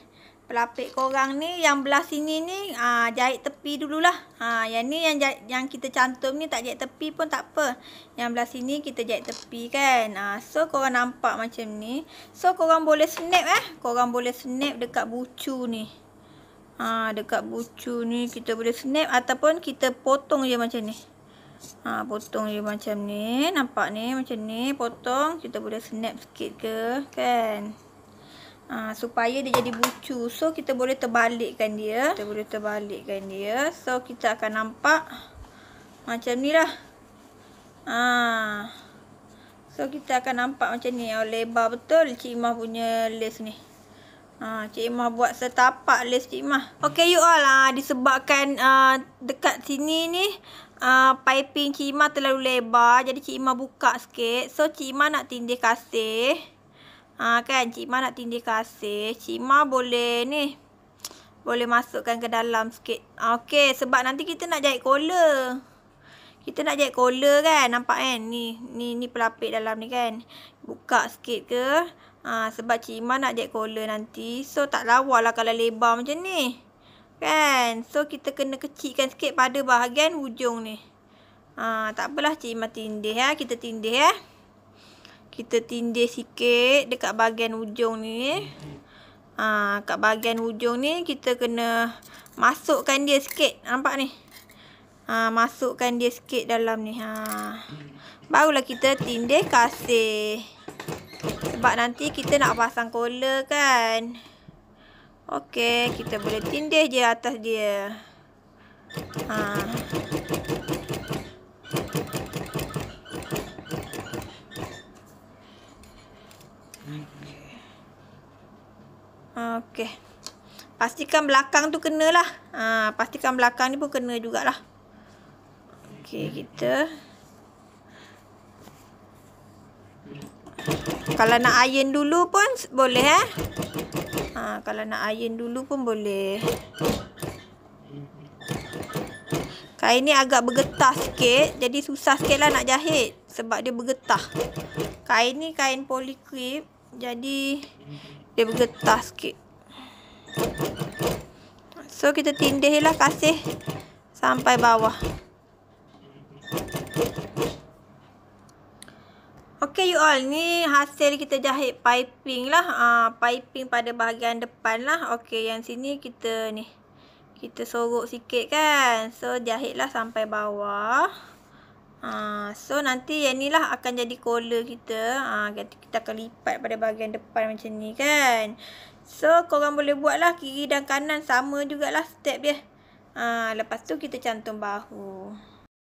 Speaker 1: pelapik korang ni yang belah sini ni aa, ah, jahit tepi dululah. Ha yang ni yang jahit, yang kita cantum ni tak jahit tepi pun tak apa. Yang belah sini kita jahit tepi kan. Ha so korang nampak macam ni. So korang boleh snap eh. Korang boleh snap dekat bucu ni. Ha dekat bucu ni kita boleh snap ataupun kita potong je macam ni. Ha potong je macam ni. Nampak ni macam ni potong kita boleh snap sikit ke kan. Ha, supaya dia jadi bucu. So, kita boleh terbalikkan dia. Kita boleh terbalikkan dia. So, kita akan nampak macam ni lah. Ha. So, kita akan nampak macam ni. Oh, lebar betul Cik Imah punya lace ni. Ha, Cik Imah buat setapak lace Cik Imah. Okay, you all. Ha, disebabkan uh, dekat sini ni, uh, piping Cik Imah terlalu lebar. Jadi, Cik Imah buka sikit. So, Cik Imah nak tindih kasih. Ha, kan Cik Ma nak tindih kasih. Cik Ma boleh ni. Boleh masukkan ke dalam sikit. Ha, okey sebab nanti kita nak jahit collar. Kita nak jahit collar kan. Nampak kan ni. Ni ni pelapik dalam ni kan. Buka sikit ke. Ha, sebab Cik Ma nak jahit collar nanti. So tak lawa lah kalau lebar macam ni. Kan. So kita kena kecilkan sikit pada bahagian hujung ni. Ha, tak apalah Cik Ma tindih ya. Kita tindih ya kita tindih sikit dekat bahagian ujung ni. Ha, kat bahagian ujung ni kita kena masukkan dia sikit. Nampak ni? Ha, masukkan dia sikit dalam ni. Ha. Barulah kita tindih kasih. Sebab nanti kita nak pasang kola kan. Okey, kita boleh tindih je atas dia. Haa. Okey. Pastikan belakang tu kenalah. Ha, pastikan belakang ni pun kena jugalah. Okey, kita. Kalau nak iron dulu pun boleh eh. Ha, kalau nak iron dulu pun boleh. Kain ni agak bergetah sikit. Jadi susah sikit lah nak jahit. Sebab dia bergetah. Kain ni kain polyclip Jadi dia bergetar sikit. So kita tindihlah kasih sampai bawah. Okay you all, ni hasil kita jahit piping lah. Uh, piping pada bahagian depan lah. Okay yang sini kita ni, kita sorok sikit kan. So jahitlah sampai bawah. Ha, so nanti yang ni lah akan jadi collar kita ha, Kita akan lipat pada bahagian depan macam ni kan So korang boleh buat lah kiri dan kanan sama jugalah step dia ha, Lepas tu kita cantum bahu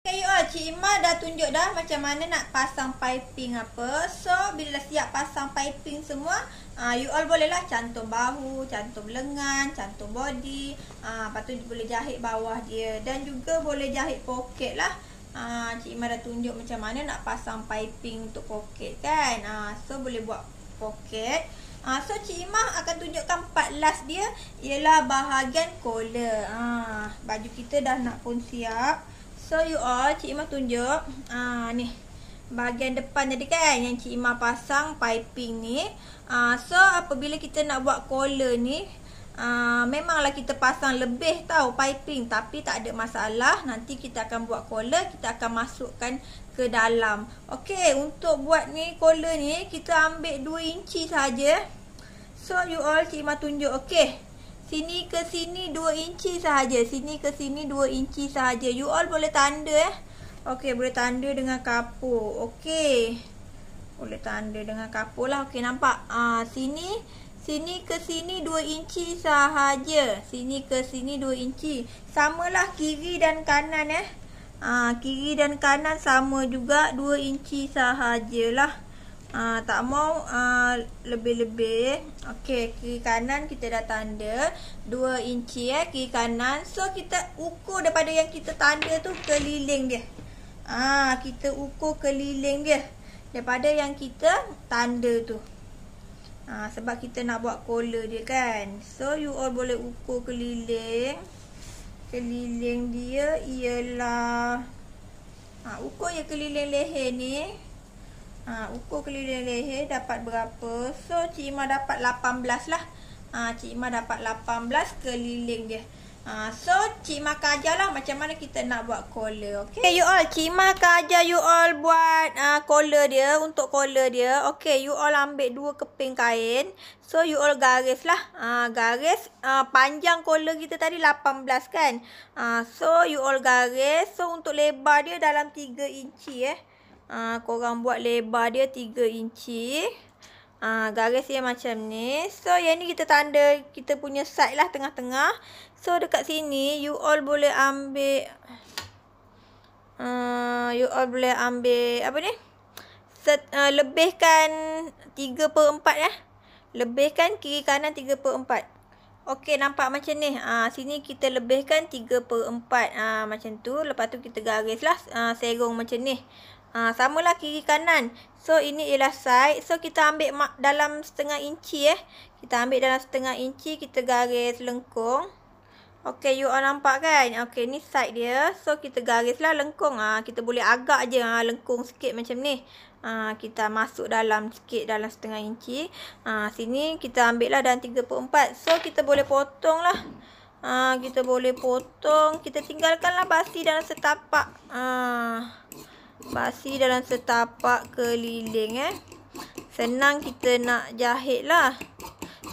Speaker 1: Okay you all, Cik Ima dah tunjuk dah macam mana nak pasang piping apa So bila dah siap pasang piping semua ha, You all boleh lah cantum bahu, cantum lengan, cantum body ha, Lepas tu boleh jahit bawah dia Dan juga boleh jahit poket lah Haa, ah, Cik Iman dah tunjuk macam mana nak pasang piping untuk poket kan. Haa, ah, so boleh buat poket. Haa, ah, so Cik Iman akan tunjukkan part last dia. Ialah bahagian collar. Haa, baju kita dah nak pun siap. So you all, Cik Iman tunjuk. Haa, ni. Bahagian depan tadi kan yang Cik Iman pasang piping ni. Haa, so apabila kita nak buat collar ni. Ah, memanglah kita pasang lebih tau piping tapi tak ada masalah nanti kita akan buat collar kita akan masukkan ke dalam okey untuk buat ni collar ni kita ambil 2 inci saja so you all cikma tunjuk okey sini ke sini 2 inci saja sini ke sini 2 inci saja you all boleh tanda eh okey boleh tanda dengan kapur okey boleh tanda dengan kapur lah okey nampak ah sini Sini ke sini 2 inci sahaja. Sini ke sini 2 inci. Sama lah kiri dan kanan eh. Ha, kiri dan kanan sama juga 2 inci sahajalah. Ha, tak mau ha, lebih-lebih. Eh. Okey, kiri kanan kita dah tanda 2 inci eh kiri kanan. So kita ukur daripada yang kita tanda tu keliling dia. Ha, kita ukur keliling dia daripada yang kita tanda tu ha, Sebab kita nak buat kola dia kan So you all boleh ukur keliling Keliling dia ialah ha, Ukur je keliling leher ni ha, Ukur keliling leher dapat berapa So Cik Ima dapat 18 lah ha, Cik Ima dapat 18 keliling dia uh, so Cik Maka lah macam mana kita nak buat collar, okay? Okay, you all. Cik Maka ajar you all buat uh, collar dia, untuk collar dia. Okay, you all ambil dua keping kain. So, you all garis lah. uh, garis uh, panjang collar kita tadi 18 kan? uh, so you all garis. So, untuk lebar dia dalam 3 inci eh. uh, korang buat lebar dia 3 inci. Ah, Ah, ha, garis dia macam ni. So, yang ni kita tanda kita punya side lah tengah-tengah. So, dekat sini you all boleh ambil uh, you all boleh ambil apa ni? Set, uh, lebihkan 3 per 4 ya. Lebihkan kiri kanan 3 per 4. Okey, nampak macam ni. Ah, ha, sini kita lebihkan 3 per 4. Ah, ha, macam tu. Lepas tu kita garis lah uh, serong macam ni. Ha, sama lah kiri kanan. So, ini ialah side. So, kita ambil dalam setengah inci eh. Kita ambil dalam setengah inci. Kita garis lengkung. Okay, you all nampak kan? Okay, ni side dia. So, kita garis lah lengkung. Ha, kita boleh agak je ha, lengkung sikit macam ni. Ha, kita masuk dalam sikit dalam setengah inci. Ha, sini kita ambil lah dalam 34. So, kita boleh potong lah. Ha, kita boleh potong. Kita tinggalkan lah basi dalam setapak. Haa basi dalam setapak keliling eh. Senang kita nak jahit lah.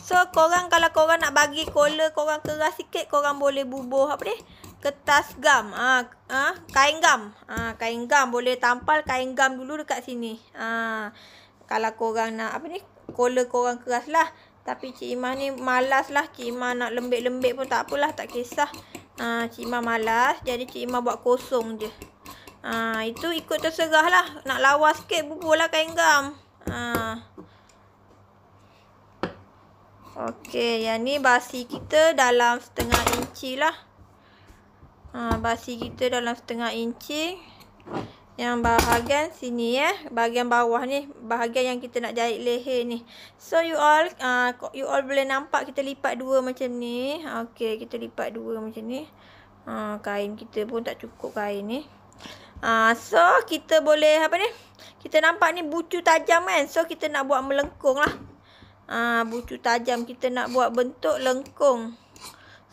Speaker 1: So korang kalau korang nak bagi kola korang keras sikit korang boleh bubuh apa ni? Kertas gam. Ha, ha, kain gam. Ha, kain gam boleh tampal kain gam dulu dekat sini. Ha, kalau korang nak apa ni? Kola korang keras lah. Tapi Cik Imah ni malas lah. Cik Imah nak lembek-lembek pun tak apalah. Tak kisah. Ha, Cik Imah malas. Jadi Cik Imah buat kosong je. Ha, itu ikut terserah lah. Nak lawa sikit bubur lah kain gam. Ha. Okey, yang ni basi kita dalam setengah inci lah. Ha, basi kita dalam setengah inci. Yang bahagian sini eh. Bahagian bawah ni. Bahagian yang kita nak jahit leher ni. So, you all uh, you all boleh nampak kita lipat dua macam ni. okay kita lipat dua macam ni. Ha, kain kita pun tak cukup kain ni. Uh, so, kita boleh apa ni? Kita nampak ni bucu tajam kan? So, kita nak buat melengkung lah. Uh, bucu tajam. Kita nak buat bentuk lengkung.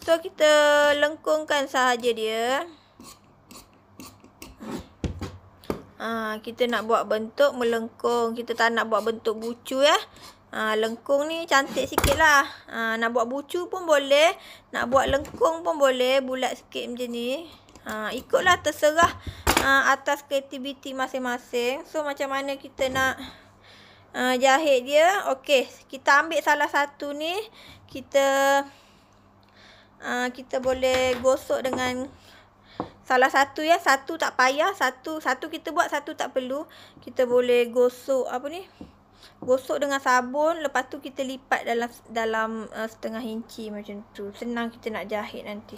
Speaker 1: So, kita lengkungkan sahaja dia. Uh, kita nak buat bentuk melengkung. Kita tak nak buat bentuk bucu ya. Uh, lengkung ni cantik sikit lah. Uh, nak buat bucu pun boleh. Nak buat lengkung pun boleh. Bulat sikit macam ni ha, ikutlah terserah ha, atas kreativiti masing-masing so macam mana kita nak ha, jahit dia okey kita ambil salah satu ni kita ha, kita boleh gosok dengan salah satu ya satu tak payah satu satu kita buat satu tak perlu kita boleh gosok apa ni gosok dengan sabun lepas tu kita lipat dalam dalam uh, setengah inci macam tu senang kita nak jahit nanti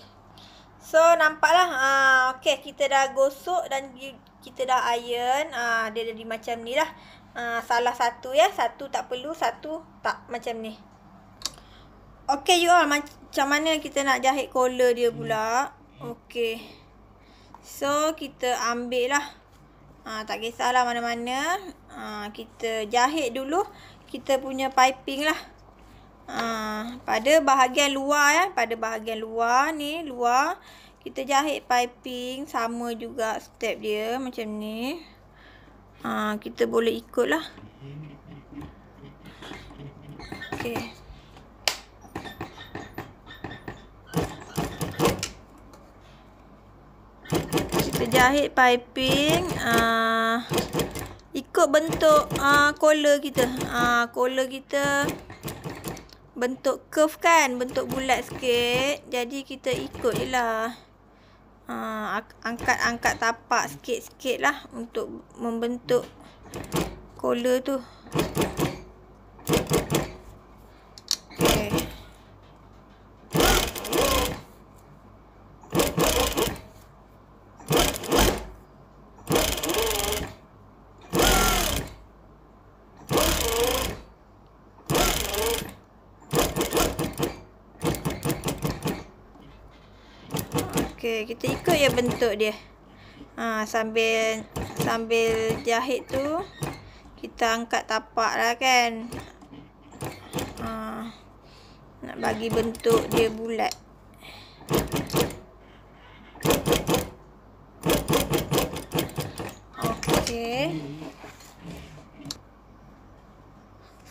Speaker 1: So nampaklah ah uh, okey kita dah gosok dan kita dah iron ah uh, dia jadi macam ni lah. Uh, salah satu ya, satu tak perlu, satu tak macam ni. Okay you all macam mana kita nak jahit collar dia pula? Hmm. Okay. So kita ambil lah. Ah tak kisahlah mana-mana. Ah kita jahit dulu kita punya piping lah. Ha, pada bahagian luar ya, pada bahagian luar ni, luar kita jahit piping sama juga step dia macam ni. Ha, kita boleh ikutlah. Okey. Kita jahit piping uh, ikut bentuk a ha, uh, collar kita. A uh, collar kita bentuk curve kan bentuk bulat sikit jadi kita ikut je lah ha, angkat-angkat tapak sikit-sikit lah untuk membentuk collar tu Okey, kita ikut ya bentuk dia. Ha, sambil sambil jahit tu kita angkat tapak lah kan. Ha, nak bagi bentuk dia bulat. Okay.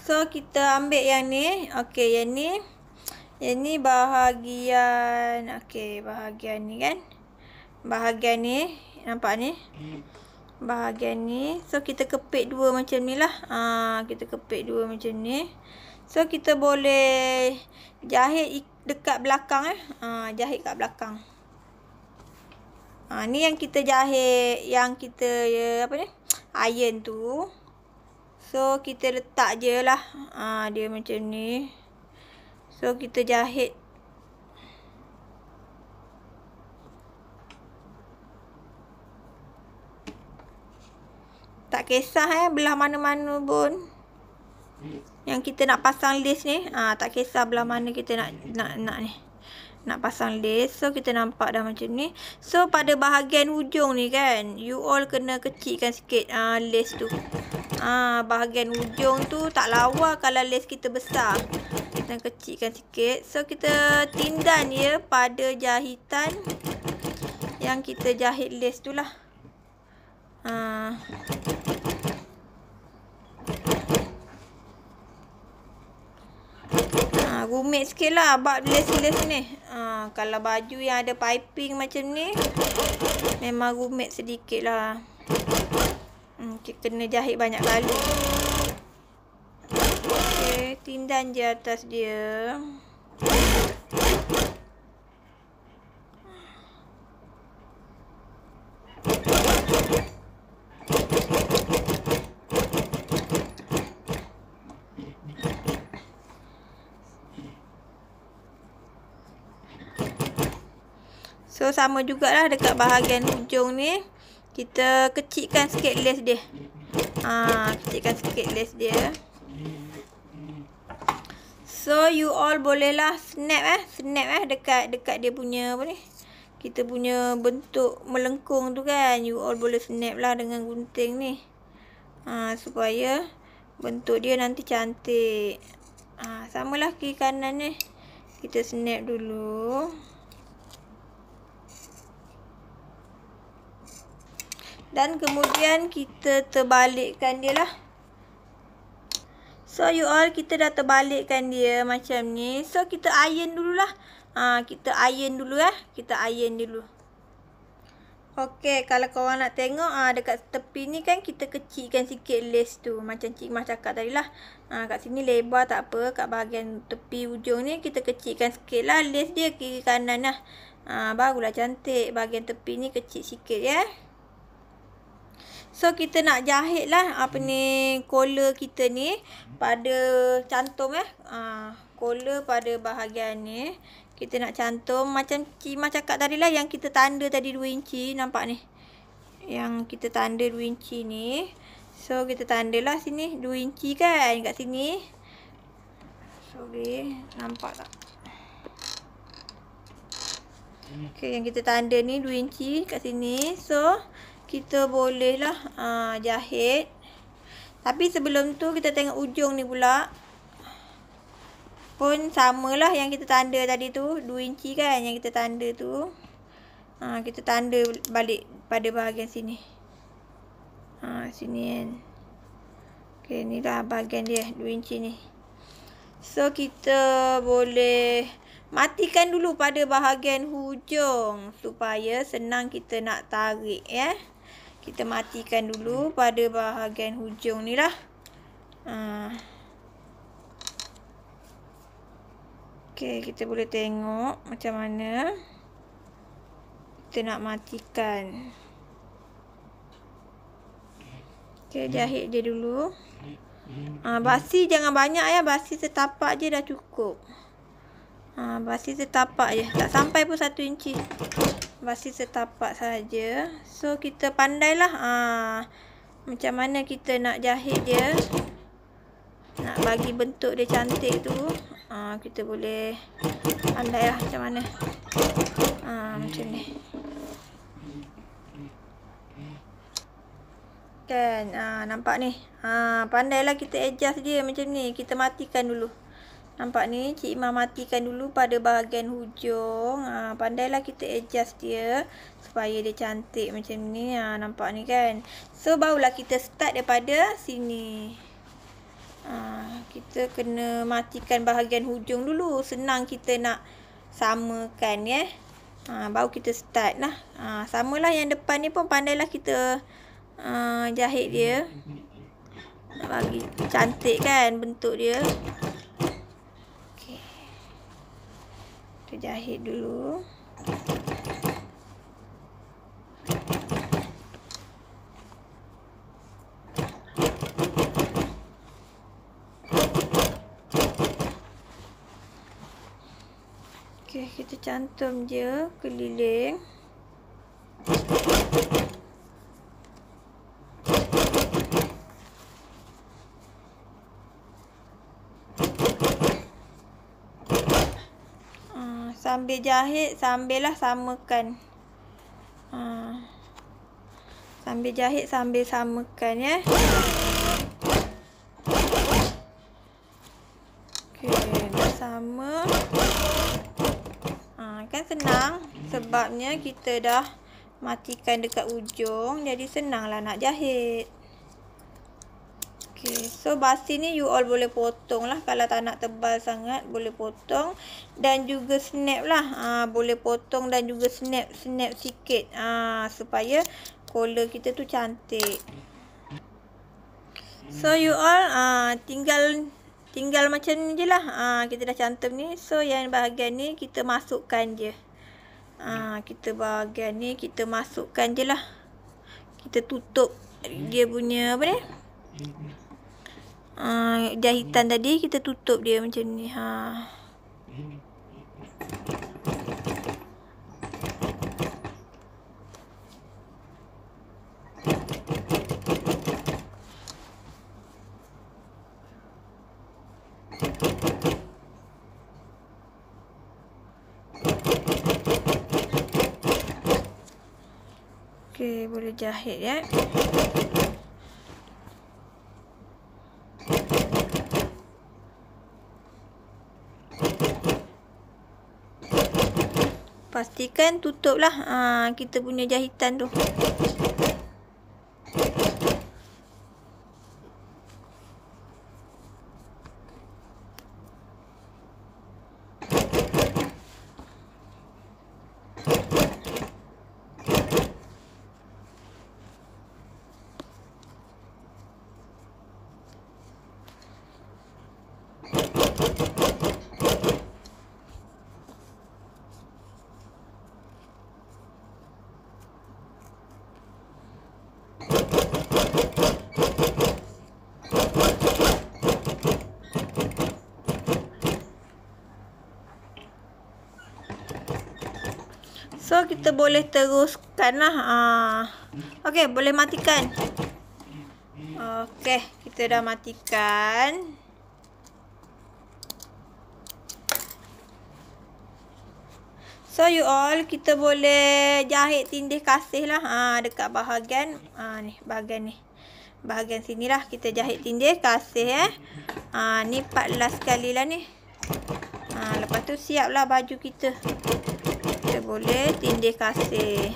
Speaker 1: So kita ambil yang ni. Okay yang ni yang ni bahagian Okay bahagian ni kan Bahagian ni Nampak ni Bahagian ni So kita kepit dua macam ni lah ha, Kita kepit dua macam ni So kita boleh Jahit dekat belakang eh ha, Jahit kat belakang ha, Ni yang kita jahit Yang kita ya, apa ni Iron tu So kita letak je lah ha, Dia macam ni So kita jahit Tak kisah eh belah mana-mana pun Yang kita nak pasang lace ni ha, Tak kisah belah mana kita nak nak nak ni Nak pasang lace So kita nampak dah macam ni So pada bahagian hujung ni kan You all kena kecilkan sikit ha, ah, lace tu ha, Bahagian hujung tu tak lawa kalau lace kita besar dan kecilkan sikit. So kita tindan ya pada jahitan yang kita jahit les tu lah. Ha. Ha, rumit sikit lah buat lace-lace ni. Ha, kalau baju yang ada piping macam ni memang rumit sedikit lah. Hmm, kita kena jahit banyak kali tindan je atas dia. So sama jugalah dekat bahagian hujung ni kita kecilkan sikit lace dia. Ah, ha, kecilkan sikit lace dia. So you all bolehlah snap eh, snap eh dekat dekat dia punya apa ni? Kita punya bentuk melengkung tu kan. You all boleh snap lah dengan gunting ni. Ha, supaya bentuk dia nanti cantik. Ha, Sama lah kiri kanan ni. Kita snap dulu. Dan kemudian kita terbalikkan dia lah. So you all kita dah terbalikkan dia macam ni. So kita iron dululah. Ha, kita iron dulu eh. Kita iron dulu. Okay, kalau korang nak tengok ha, dekat tepi ni kan kita kecilkan sikit lace tu. Macam Cik Mah cakap tadi lah. Ha, kat sini lebar tak apa. Kat bahagian tepi ujung ni kita kecilkan sikit lah lace dia kiri kanan lah. Ha, barulah cantik. Bahagian tepi ni kecil sikit ya. Eh. So kita nak jahit lah apa ni collar kita ni pada cantum eh. Ah uh, pada bahagian ni kita nak cantum macam cima cakap tadi lah yang kita tanda tadi 2 inci nampak ni. Yang kita tanda 2 inci ni. So kita tanda lah sini 2 inci kan kat sini. Sorry, nampak tak? Okay, yang kita tanda ni 2 inci kat sini. So, kita bolehlah uh, jahit tapi sebelum tu kita tengok ujung ni pula pun samalah yang kita tanda tadi tu 2 inci kan yang kita tanda tu uh, kita tanda balik pada bahagian sini uh, sini kan ok ni dah bahagian dia 2 inci ni so kita boleh matikan dulu pada bahagian hujung supaya senang kita nak tarik ya yeah? Kita matikan dulu pada bahagian hujung ni lah. Ha. Okay, kita boleh tengok macam mana kita nak matikan. Okay, jahit dia dulu. Hmm. Ha, basi jangan banyak ya. Basi setapak je dah cukup. Okay. Ha, basi setapak je. Tak sampai pun satu inci. Basi setapak saja. So, kita pandailah. Ha, macam mana kita nak jahit dia. Nak bagi bentuk dia cantik tu. Ha, kita boleh pandailah macam mana. Ha, macam ni. Kan? Ha, nampak ni. Ha, pandailah kita adjust dia macam ni. Kita matikan dulu. Nampak ni Cik Imah matikan dulu pada bahagian hujung ha, Pandailah kita adjust dia Supaya dia cantik macam ni ha, Nampak ni kan So barulah kita start daripada sini ha, Kita kena matikan bahagian hujung dulu Senang kita nak samakan ya ha, Baru kita start lah ha, Samalah yang depan ni pun pandailah kita ha, jahit dia Nak bagi cantik kan bentuk dia Kita jahit dulu. Okay, kita cantum je keliling. sambil jahit sambil lah samakan ha. sambil jahit sambil samakan ya sama ha, kan senang sebabnya kita dah matikan dekat ujung jadi senanglah nak jahit Okey, so basi ni you all boleh potong lah kalau tak nak tebal sangat boleh potong dan juga snap lah. Ah ha, boleh potong dan juga snap snap sikit ah ha, supaya collar kita tu cantik. So you all ah ha, tinggal tinggal macam ni je lah. Ah ha, kita dah cantum ni. So yang bahagian ni kita masukkan je. Ah ha, kita bahagian ni kita masukkan je lah. Kita tutup dia punya apa ni? Mm-hmm. Ah, jahitan tadi kita tutup dia macam ni ha. Okay, boleh jahit ya. Eh? pastikan tutuplah ha, kita punya jahitan tu kita boleh teruskan lah. Uh. Okey, boleh matikan. Okey, kita dah matikan. So, you all, kita boleh jahit tindih kasih lah. Uh, dekat bahagian, uh, ni, bahagian ni. Bahagian sini lah kita jahit tindih kasih eh. Uh, ni part last kali lah ni. Uh, lepas tu siap lah baju kita boleh tindih kasih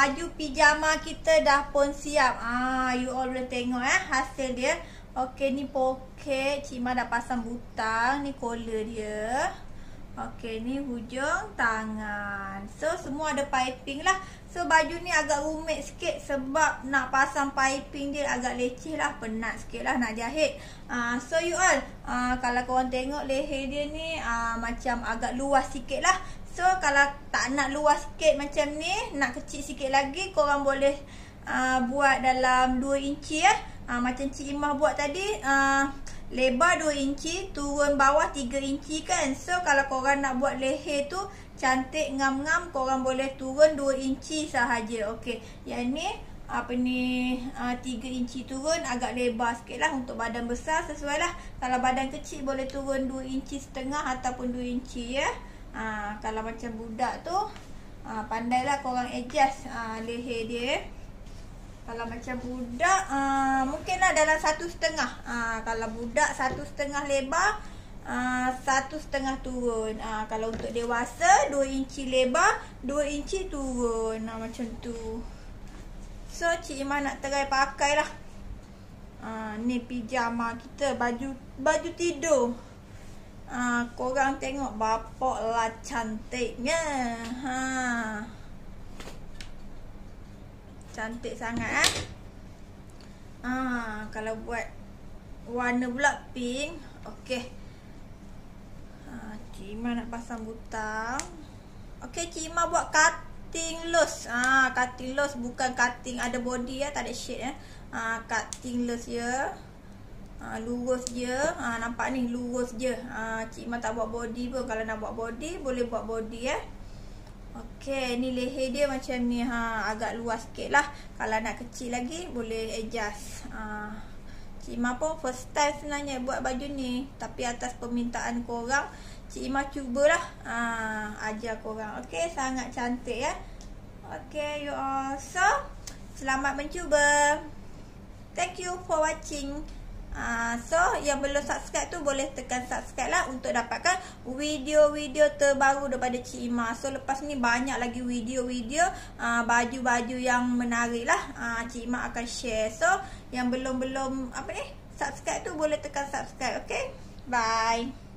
Speaker 1: baju pijama kita dah pun siap. Ah, you all boleh tengok eh hasil dia. Okey, ni poket Cima dah pasang butang, ni collar dia. Okey, ni hujung tangan. So semua ada piping lah. So baju ni agak rumit sikit sebab nak pasang piping dia agak leceh lah, penat sikit lah nak jahit. Uh, so you all, uh, kalau korang tengok leher dia ni uh, macam agak luas sikit lah. So kalau tak nak luas sikit macam ni Nak kecil sikit lagi Korang boleh uh, buat dalam 2 inci ya uh, Macam Cik Imah buat tadi uh, Lebar 2 inci Turun bawah 3 inci kan So kalau korang nak buat leher tu Cantik ngam-ngam Korang boleh turun 2 inci sahaja okay. Yang ni apa ni uh, inci turun agak lebar sikit lah Untuk badan besar sesuai lah Kalau badan kecil boleh turun dua inci setengah Ataupun dua inci ya ha, Kalau macam budak tu ha, Pandailah korang adjust ha, leher dia Kalau macam budak ha, Mungkinlah dalam satu setengah ha, Kalau budak satu setengah lebar ha, Satu setengah turun ha, Kalau untuk dewasa Dua inci lebar Dua inci turun ha, Macam tu So Cik Iman nak terai pakai lah Uh, ni pijama kita baju baju tidur Ha, korang tengok bapak lah cantiknya. Ha. Cantik sangat eh. Ha, kalau buat warna pula pink. Okey. Ha, Cima nak pasang butang. Okey, Cima buat cutting loss. Ha, cutting loss bukan cutting ada body ya, tak ada shade ya. Ha, cutting loss ya. Yeah ha, lurus je ha, nampak ni lurus je ha, cik Iman tak buat body pun kalau nak buat body boleh buat body eh Okey, ni leher dia macam ni ha, agak luas sikit lah kalau nak kecil lagi boleh adjust ha, cik Iman pun first time sebenarnya buat baju ni tapi atas permintaan korang cik Iman cubalah ha, ajar korang ok sangat cantik ya eh? ok you all so selamat mencuba Thank you for watching. Uh, so yang belum subscribe tu boleh tekan subscribe lah untuk dapatkan video-video terbaru daripada Cik Ima. So lepas ni banyak lagi video-video ah, baju-baju uh, yang menarik lah uh, Cik Ima akan share. So yang belum-belum apa ni subscribe tu boleh tekan subscribe. Okay. Bye.